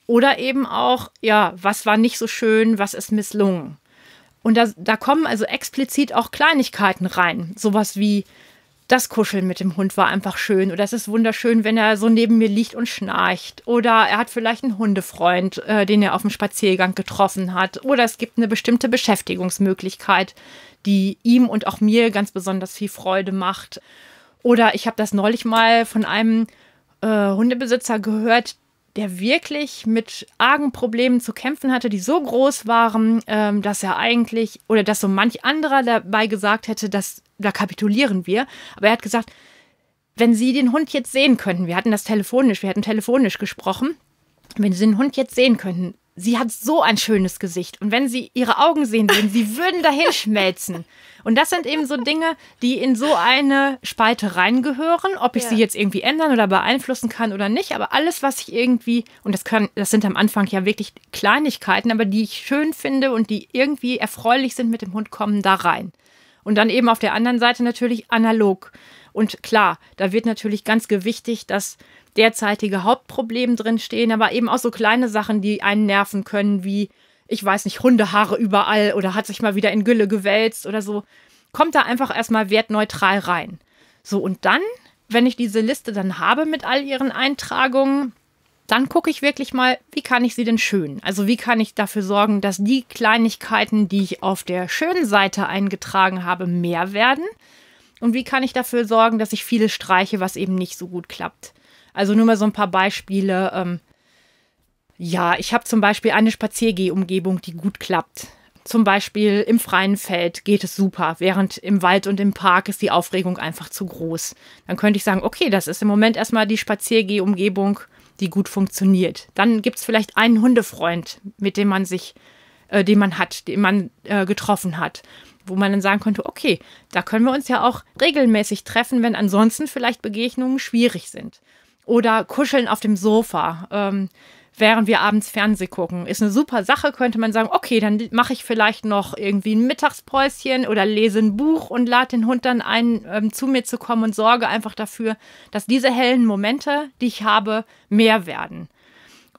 Speaker 2: oder eben auch, ja, was war nicht so schön, was ist misslungen. Und da, da kommen also explizit auch Kleinigkeiten rein, sowas wie das Kuscheln mit dem Hund war einfach schön oder es ist wunderschön, wenn er so neben mir liegt und schnarcht oder er hat vielleicht einen Hundefreund, äh, den er auf dem Spaziergang getroffen hat oder es gibt eine bestimmte Beschäftigungsmöglichkeit, die ihm und auch mir ganz besonders viel Freude macht. Oder ich habe das neulich mal von einem äh, Hundebesitzer gehört, der wirklich mit argen Problemen zu kämpfen hatte, die so groß waren, ähm, dass er eigentlich oder dass so manch anderer dabei gesagt hätte, dass da kapitulieren wir. Aber er hat gesagt, wenn Sie den Hund jetzt sehen könnten, wir hatten das telefonisch, wir hatten telefonisch gesprochen, wenn Sie den Hund jetzt sehen könnten, sie hat so ein schönes Gesicht. Und wenn sie ihre Augen sehen würden, sie würden dahin schmelzen. Und das sind eben so Dinge, die in so eine Spalte reingehören, ob ich ja. sie jetzt irgendwie ändern oder beeinflussen kann oder nicht. Aber alles, was ich irgendwie, und das können, das sind am Anfang ja wirklich Kleinigkeiten, aber die ich schön finde und die irgendwie erfreulich sind mit dem Hund, kommen da rein. Und dann eben auf der anderen Seite natürlich analog und klar, da wird natürlich ganz gewichtig das derzeitige Hauptproblem drinstehen, aber eben auch so kleine Sachen, die einen nerven können, wie, ich weiß nicht, Hundehaare überall oder hat sich mal wieder in Gülle gewälzt oder so. Kommt da einfach erstmal wertneutral rein. So, und dann, wenn ich diese Liste dann habe mit all ihren Eintragungen, dann gucke ich wirklich mal, wie kann ich sie denn schön? Also wie kann ich dafür sorgen, dass die Kleinigkeiten, die ich auf der schönen Seite eingetragen habe, mehr werden? Und wie kann ich dafür sorgen, dass ich viele streiche, was eben nicht so gut klappt? Also nur mal so ein paar Beispiele. Ähm, ja, ich habe zum Beispiel eine Spaziergehumgebung, die gut klappt. Zum Beispiel im freien Feld geht es super, während im Wald und im Park ist die Aufregung einfach zu groß. Dann könnte ich sagen, okay, das ist im Moment erstmal die Spaziergehumgebung, die gut funktioniert. Dann gibt es vielleicht einen Hundefreund, mit dem man sich, äh, den man hat, den man äh, getroffen hat wo man dann sagen könnte, okay, da können wir uns ja auch regelmäßig treffen, wenn ansonsten vielleicht Begegnungen schwierig sind. Oder kuscheln auf dem Sofa, ähm, während wir abends Fernseh gucken. Ist eine super Sache, könnte man sagen, okay, dann mache ich vielleicht noch irgendwie ein Mittagspäuschen oder lese ein Buch und lade den Hund dann ein, ähm, zu mir zu kommen und sorge einfach dafür, dass diese hellen Momente, die ich habe, mehr werden.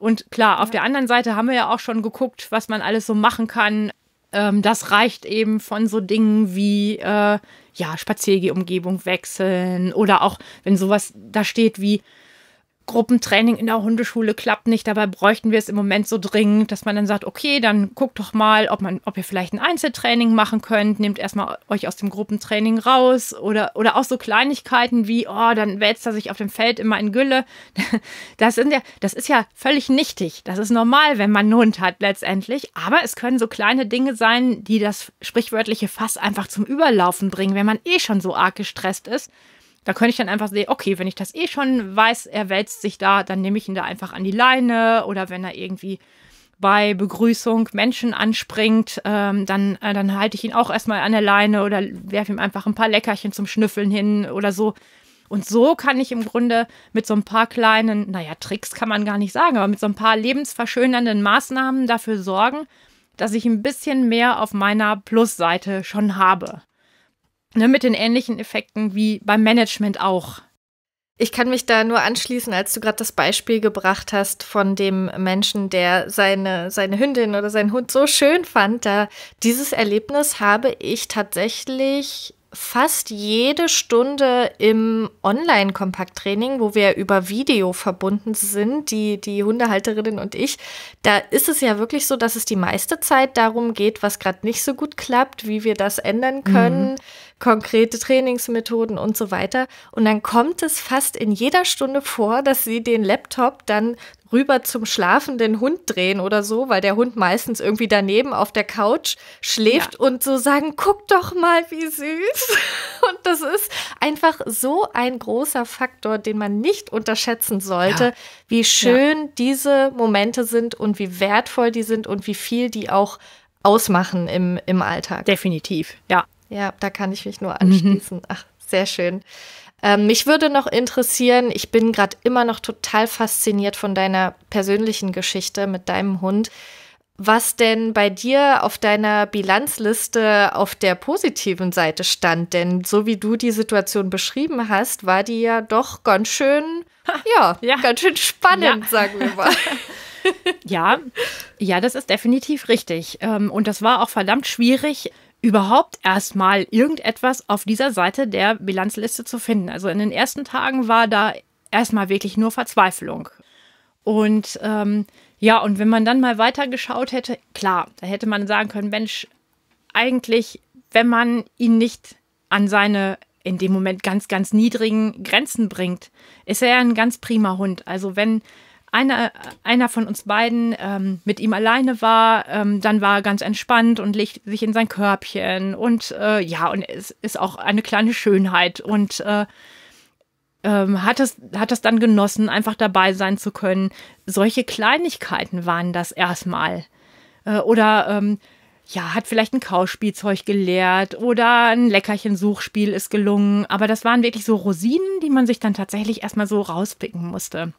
Speaker 2: Und klar, auf der anderen Seite haben wir ja auch schon geguckt, was man alles so machen kann, ähm, das reicht eben von so Dingen wie äh, ja, Spaziergehumgebung wechseln oder auch, wenn sowas da steht wie Gruppentraining in der Hundeschule klappt nicht, dabei bräuchten wir es im Moment so dringend, dass man dann sagt, okay, dann guckt doch mal, ob man, ob ihr vielleicht ein Einzeltraining machen könnt, nehmt erstmal euch aus dem Gruppentraining raus oder, oder auch so Kleinigkeiten wie, oh, dann wälzt er sich auf dem Feld immer in Gülle. Das sind ja, das ist ja völlig nichtig. Das ist normal, wenn man einen Hund hat letztendlich. Aber es können so kleine Dinge sein, die das sprichwörtliche Fass einfach zum Überlaufen bringen, wenn man eh schon so arg gestresst ist. Da könnte ich dann einfach sehen, okay, wenn ich das eh schon weiß, er wälzt sich da, dann nehme ich ihn da einfach an die Leine oder wenn er irgendwie bei Begrüßung Menschen anspringt, ähm, dann, äh, dann halte ich ihn auch erstmal an der Leine oder werfe ihm einfach ein paar Leckerchen zum Schnüffeln hin oder so. Und so kann ich im Grunde mit so ein paar kleinen, naja, Tricks kann man gar nicht sagen, aber mit so ein paar lebensverschönernden Maßnahmen dafür sorgen, dass ich ein bisschen mehr auf meiner Plusseite schon habe. Ne, mit den ähnlichen Effekten wie beim Management
Speaker 1: auch. Ich kann mich da nur anschließen, als du gerade das Beispiel gebracht hast von dem Menschen, der seine, seine Hündin oder seinen Hund so schön fand. Da dieses Erlebnis habe ich tatsächlich fast jede Stunde im Online-Kompakttraining, wo wir über Video verbunden sind, die, die Hundehalterin und ich, da ist es ja wirklich so, dass es die meiste Zeit darum geht, was gerade nicht so gut klappt, wie wir das ändern können. Mhm konkrete Trainingsmethoden und so weiter. Und dann kommt es fast in jeder Stunde vor, dass sie den Laptop dann rüber zum schlafenden Hund drehen oder so, weil der Hund meistens irgendwie daneben auf der Couch schläft ja. und so sagen, guck doch mal, wie süß. Und das ist einfach so ein großer Faktor, den man nicht unterschätzen sollte, ja. wie schön ja. diese Momente sind und wie wertvoll die sind und wie viel die auch ausmachen im, im Alltag. Definitiv, ja. Ja, da kann ich mich nur mhm. anschließen. Mhm. Ach, sehr schön. Ähm, mich würde noch interessieren, ich bin gerade immer noch total fasziniert von deiner persönlichen Geschichte mit deinem Hund. Was denn bei dir auf deiner Bilanzliste auf der positiven Seite stand? Denn so wie du die Situation beschrieben hast, war
Speaker 2: die ja doch ganz schön, ja, ja. ganz schön spannend, ja. sagen wir mal. ja, ja, das ist definitiv richtig. Ähm, und das war auch verdammt schwierig, überhaupt erstmal irgendetwas auf dieser Seite der Bilanzliste zu finden. Also in den ersten Tagen war da erstmal wirklich nur Verzweiflung. Und ähm, ja, und wenn man dann mal weitergeschaut hätte, klar, da hätte man sagen können, Mensch, eigentlich, wenn man ihn nicht an seine in dem Moment ganz, ganz niedrigen Grenzen bringt, ist er ja ein ganz prima Hund. Also wenn einer, einer von uns beiden ähm, mit ihm alleine war, ähm, dann war er ganz entspannt und legt sich in sein Körbchen und äh, ja, und es ist auch eine kleine Schönheit und äh, ähm, hat, es, hat es dann genossen, einfach dabei sein zu können. Solche Kleinigkeiten waren das erstmal. Äh, oder ähm, ja, hat vielleicht ein Kauspielzeug geleert oder ein Leckerchen-Suchspiel ist gelungen. Aber das waren wirklich so Rosinen, die man sich dann tatsächlich erstmal so rauspicken musste.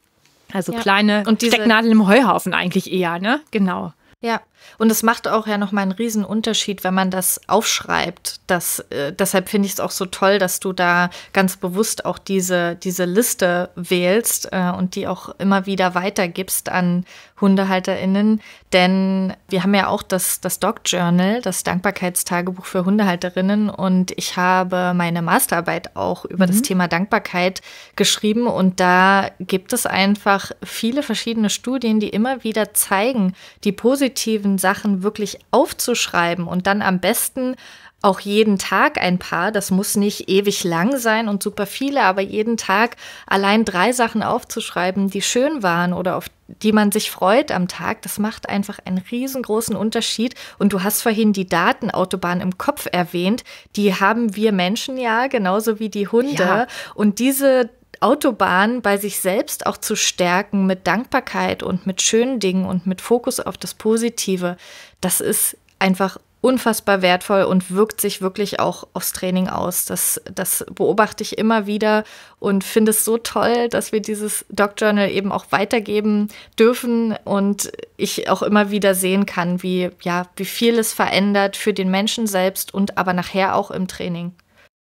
Speaker 2: Also ja. kleine und diese, Stecknadeln im Heuhaufen eigentlich eher, ne? Genau.
Speaker 1: Ja, und es macht auch ja nochmal einen riesen Unterschied, wenn man das aufschreibt. Das, äh, deshalb finde ich es auch so toll, dass du da ganz bewusst auch diese, diese Liste wählst äh, und die auch immer wieder weitergibst an HundehalterInnen. Denn wir haben ja auch das, das Dog Journal, das Dankbarkeitstagebuch für HundehalterInnen. Und ich habe meine Masterarbeit auch über mhm. das Thema Dankbarkeit geschrieben. Und da gibt es einfach viele verschiedene Studien, die immer wieder zeigen, die positive negativen Sachen wirklich aufzuschreiben und dann am besten auch jeden Tag ein paar. Das muss nicht ewig lang sein und super viele, aber jeden Tag allein drei Sachen aufzuschreiben, die schön waren oder auf die man sich freut am Tag, das macht einfach einen riesengroßen Unterschied. Und du hast vorhin die Datenautobahn im Kopf erwähnt. Die haben wir Menschen ja, genauso wie die Hunde. Ja. Und diese Autobahn bei sich selbst auch zu stärken mit Dankbarkeit und mit schönen Dingen und mit Fokus auf das Positive, das ist einfach unfassbar wertvoll und wirkt sich wirklich auch aufs Training aus. Das, das beobachte ich immer wieder und finde es so toll, dass wir dieses Doc Journal eben auch weitergeben dürfen und ich auch immer wieder sehen kann, wie, ja, wie viel es verändert für den Menschen
Speaker 2: selbst und aber nachher auch im Training.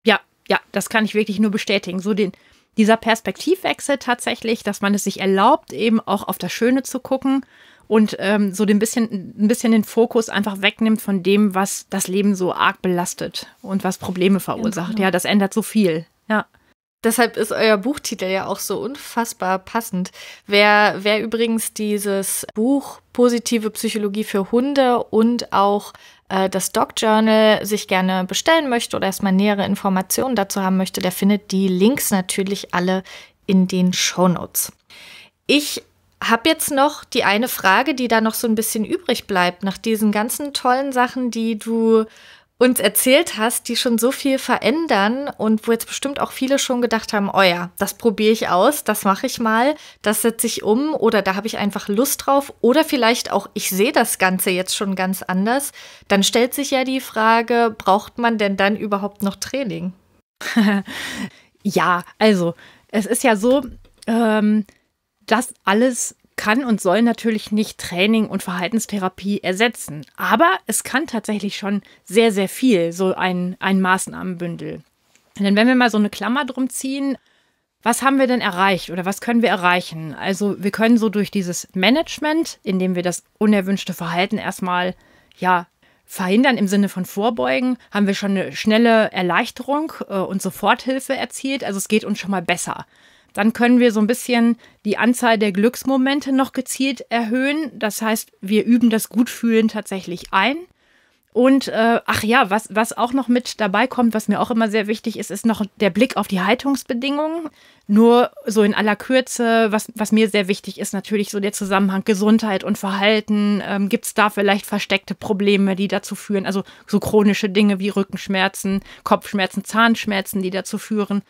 Speaker 2: Ja, ja, das kann ich wirklich nur bestätigen. So den dieser Perspektivwechsel tatsächlich, dass man es sich erlaubt, eben auch auf das Schöne zu gucken und ähm, so den bisschen, ein bisschen den Fokus einfach wegnimmt von dem, was das Leben so arg belastet und was Probleme verursacht. Ja, genau. ja das ändert so viel. Ja. Deshalb ist
Speaker 1: euer Buchtitel ja auch so unfassbar passend. Wer, wer übrigens dieses Buch Positive Psychologie für Hunde und auch äh, das Dog Journal sich gerne bestellen möchte oder erstmal nähere Informationen dazu haben möchte, der findet die Links natürlich alle in den Show Notes. Ich habe jetzt noch die eine Frage, die da noch so ein bisschen übrig bleibt nach diesen ganzen tollen Sachen, die du uns erzählt hast, die schon so viel verändern und wo jetzt bestimmt auch viele schon gedacht haben, oh ja, das probiere ich aus, das mache ich mal, das setze ich um oder da habe ich einfach Lust drauf oder vielleicht auch, ich sehe das Ganze jetzt schon ganz anders, dann stellt sich ja die Frage,
Speaker 2: braucht man denn dann überhaupt noch Training? ja, also es ist ja so, ähm, dass alles kann und soll natürlich nicht Training und Verhaltenstherapie ersetzen. Aber es kann tatsächlich schon sehr, sehr viel, so ein, ein Maßnahmenbündel. Denn wenn wir mal so eine Klammer drum ziehen, was haben wir denn erreicht oder was können wir erreichen? Also wir können so durch dieses Management, indem wir das unerwünschte Verhalten erstmal ja verhindern im Sinne von vorbeugen, haben wir schon eine schnelle Erleichterung äh, und Soforthilfe erzielt. Also es geht uns schon mal besser. Dann können wir so ein bisschen die Anzahl der Glücksmomente noch gezielt erhöhen. Das heißt, wir üben das Gutfühlen tatsächlich ein. Und äh, ach ja, was, was auch noch mit dabei kommt, was mir auch immer sehr wichtig ist, ist noch der Blick auf die Haltungsbedingungen. Nur so in aller Kürze, was, was mir sehr wichtig ist, natürlich so der Zusammenhang Gesundheit und Verhalten. Ähm, Gibt es da vielleicht versteckte Probleme, die dazu führen? Also so chronische Dinge wie Rückenschmerzen, Kopfschmerzen, Zahnschmerzen, die dazu führen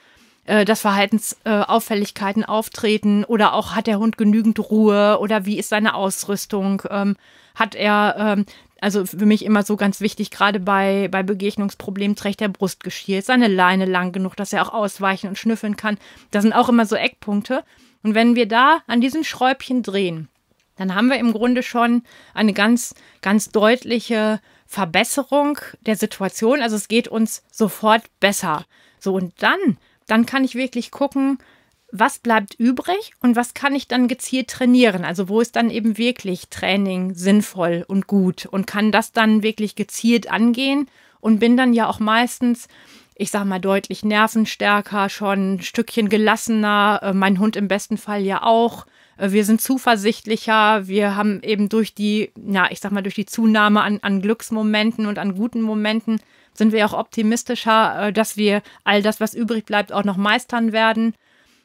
Speaker 2: äh, dass Verhaltensauffälligkeiten äh, auftreten oder auch hat der Hund genügend Ruhe oder wie ist seine Ausrüstung? Ähm, hat er, ähm, also für mich immer so ganz wichtig, gerade bei, bei Begegnungsproblemen trägt er Brustgeschirr, seine Leine lang genug, dass er auch ausweichen und schnüffeln kann. Das sind auch immer so Eckpunkte. Und wenn wir da an diesen Schräubchen drehen, dann haben wir im Grunde schon eine ganz, ganz deutliche Verbesserung der Situation. Also es geht uns sofort besser. So, und dann dann kann ich wirklich gucken, was bleibt übrig und was kann ich dann gezielt trainieren? Also wo ist dann eben wirklich Training sinnvoll und gut und kann das dann wirklich gezielt angehen und bin dann ja auch meistens, ich sag mal, deutlich nervenstärker, schon ein Stückchen gelassener, äh, mein Hund im besten Fall ja auch. Äh, wir sind zuversichtlicher, wir haben eben durch die, ja, ich sag mal, durch die Zunahme an, an Glücksmomenten und an guten Momenten sind wir auch optimistischer, äh, dass wir all das, was übrig bleibt, auch noch meistern werden.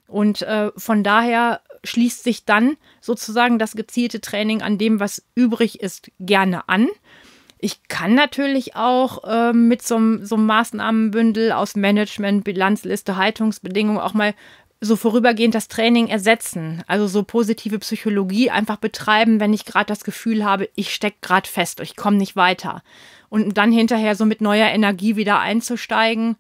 Speaker 2: Und äh, von daher schließt sich dann sozusagen das gezielte Training an dem, was übrig ist, gerne an. Ich kann natürlich auch äh, mit so einem Maßnahmenbündel aus Management, Bilanzliste, Haltungsbedingungen auch mal so vorübergehend das Training ersetzen, also so positive Psychologie einfach betreiben, wenn ich gerade das Gefühl habe, ich stecke gerade fest, ich komme nicht weiter. Und dann hinterher so mit neuer Energie wieder einzusteigen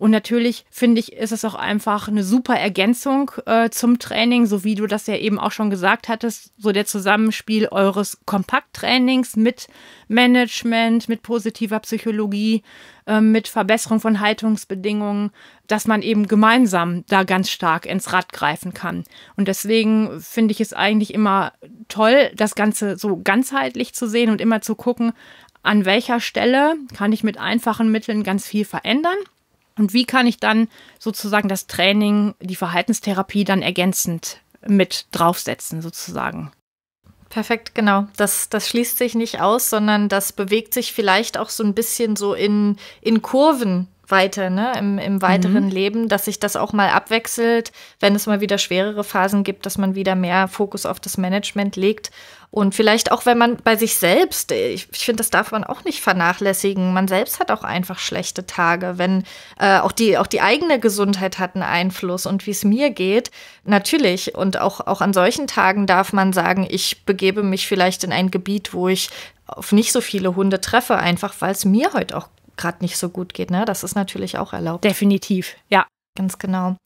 Speaker 2: und natürlich finde ich, ist es auch einfach eine super Ergänzung äh, zum Training, so wie du das ja eben auch schon gesagt hattest, so der Zusammenspiel eures Kompakttrainings mit Management, mit positiver Psychologie, äh, mit Verbesserung von Haltungsbedingungen, dass man eben gemeinsam da ganz stark ins Rad greifen kann. Und deswegen finde ich es eigentlich immer toll, das Ganze so ganzheitlich zu sehen und immer zu gucken, an welcher Stelle kann ich mit einfachen Mitteln ganz viel verändern und wie kann ich dann sozusagen das Training, die Verhaltenstherapie dann ergänzend mit draufsetzen, sozusagen? Perfekt,
Speaker 1: genau. Das, das schließt sich nicht aus, sondern das bewegt sich vielleicht auch so ein bisschen so in, in Kurven weiter, ne, im, im weiteren mhm. Leben, dass sich das auch mal abwechselt, wenn es mal wieder schwerere Phasen gibt, dass man wieder mehr Fokus auf das Management legt. Und vielleicht auch, wenn man bei sich selbst, ich, ich finde, das darf man auch nicht vernachlässigen. Man selbst hat auch einfach schlechte Tage, wenn äh, auch, die, auch die eigene Gesundheit hat einen Einfluss und wie es mir geht, natürlich. Und auch, auch an solchen Tagen darf man sagen, ich begebe mich vielleicht in ein Gebiet, wo ich auf nicht so viele Hunde treffe, einfach weil es mir heute auch gerade nicht so gut geht. Ne? Das ist natürlich auch erlaubt. Definitiv, ja. Ganz genau.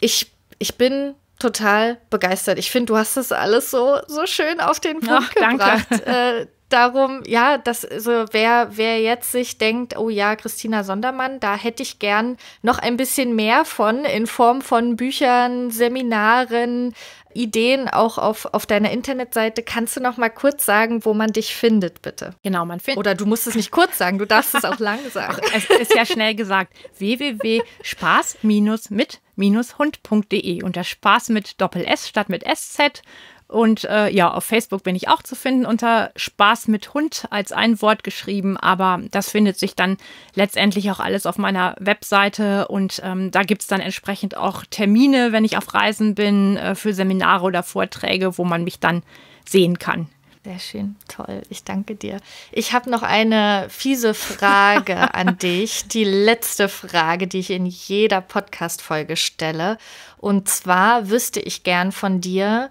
Speaker 1: Ich, ich bin total begeistert. Ich finde, du hast das alles so, so schön auf den Punkt Ach, gebracht. Äh, darum, ja, dass also wer, wer jetzt sich denkt, oh ja, Christina Sondermann, da hätte ich gern noch ein bisschen mehr von in Form von Büchern, Seminaren, Ideen auch auf, auf deiner Internetseite. Kannst du noch mal kurz sagen, wo man dich findet, bitte? Genau, man findet. Oder du musst es nicht kurz sagen, du darfst es auch lang sagen.
Speaker 2: es ist ja schnell gesagt. www.spaß-mit-hund.de und der Spaß mit Doppel-S statt mit SZ und äh, ja, auf Facebook bin ich auch zu finden unter Spaß mit Hund als ein Wort geschrieben. Aber das findet sich dann letztendlich auch alles auf meiner Webseite. Und ähm, da gibt es dann entsprechend auch Termine, wenn ich auf Reisen bin, äh, für Seminare oder Vorträge, wo man mich dann sehen kann. Sehr schön, toll. Ich danke dir. Ich habe noch eine fiese Frage an
Speaker 1: dich. Die letzte Frage, die ich in jeder Podcast-Folge stelle. Und zwar wüsste ich gern von dir,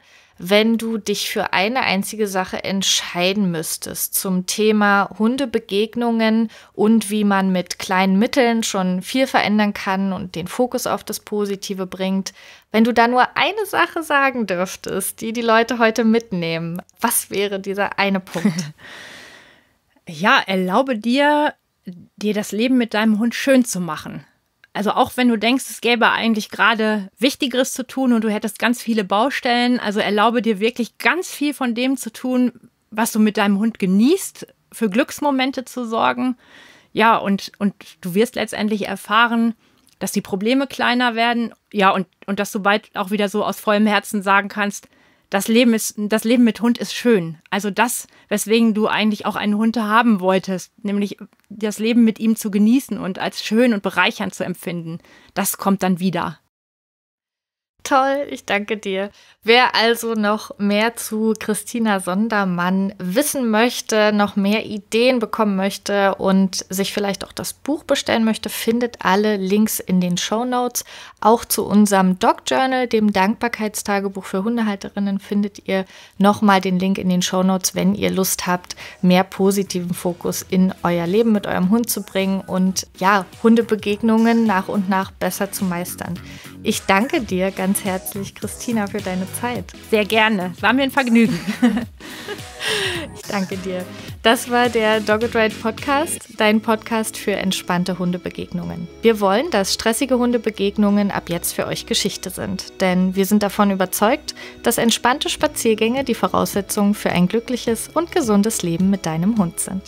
Speaker 1: wenn du dich für eine einzige Sache entscheiden müsstest zum Thema Hundebegegnungen und wie man mit kleinen Mitteln schon viel verändern kann und den Fokus auf das Positive bringt, wenn du da nur eine Sache sagen dürftest, die die Leute heute mitnehmen, was wäre
Speaker 2: dieser eine Punkt? ja, erlaube dir, dir das Leben mit deinem Hund schön zu machen. Also auch wenn du denkst, es gäbe eigentlich gerade Wichtigeres zu tun und du hättest ganz viele Baustellen, also erlaube dir wirklich ganz viel von dem zu tun, was du mit deinem Hund genießt, für Glücksmomente zu sorgen. Ja, und, und du wirst letztendlich erfahren, dass die Probleme kleiner werden. Ja, und, und dass du bald auch wieder so aus vollem Herzen sagen kannst, das Leben ist, das Leben mit Hund ist schön. Also das, weswegen du eigentlich auch einen Hund haben wolltest, nämlich das Leben mit ihm zu genießen und als schön und bereichernd zu empfinden, das kommt dann wieder
Speaker 1: toll, ich danke dir.
Speaker 2: Wer also noch mehr zu Christina Sondermann
Speaker 1: wissen möchte, noch mehr Ideen bekommen möchte und sich vielleicht auch das Buch bestellen möchte, findet alle Links in den Show Notes. Auch zu unserem Dog Journal, dem Dankbarkeitstagebuch für Hundehalterinnen, findet ihr nochmal den Link in den Show Notes, wenn ihr Lust habt, mehr positiven Fokus in euer Leben mit eurem Hund zu bringen und ja, Hundebegegnungen nach und nach besser zu meistern. Ich danke dir ganz herzlich, Christina, für deine Zeit. Sehr gerne. War mir ein Vergnügen. ich danke dir. Das war der Dogged Ride Podcast, dein Podcast für entspannte Hundebegegnungen. Wir wollen, dass stressige Hundebegegnungen ab jetzt für euch Geschichte sind, denn wir sind davon überzeugt, dass entspannte Spaziergänge die Voraussetzung für ein glückliches und gesundes Leben mit deinem Hund sind.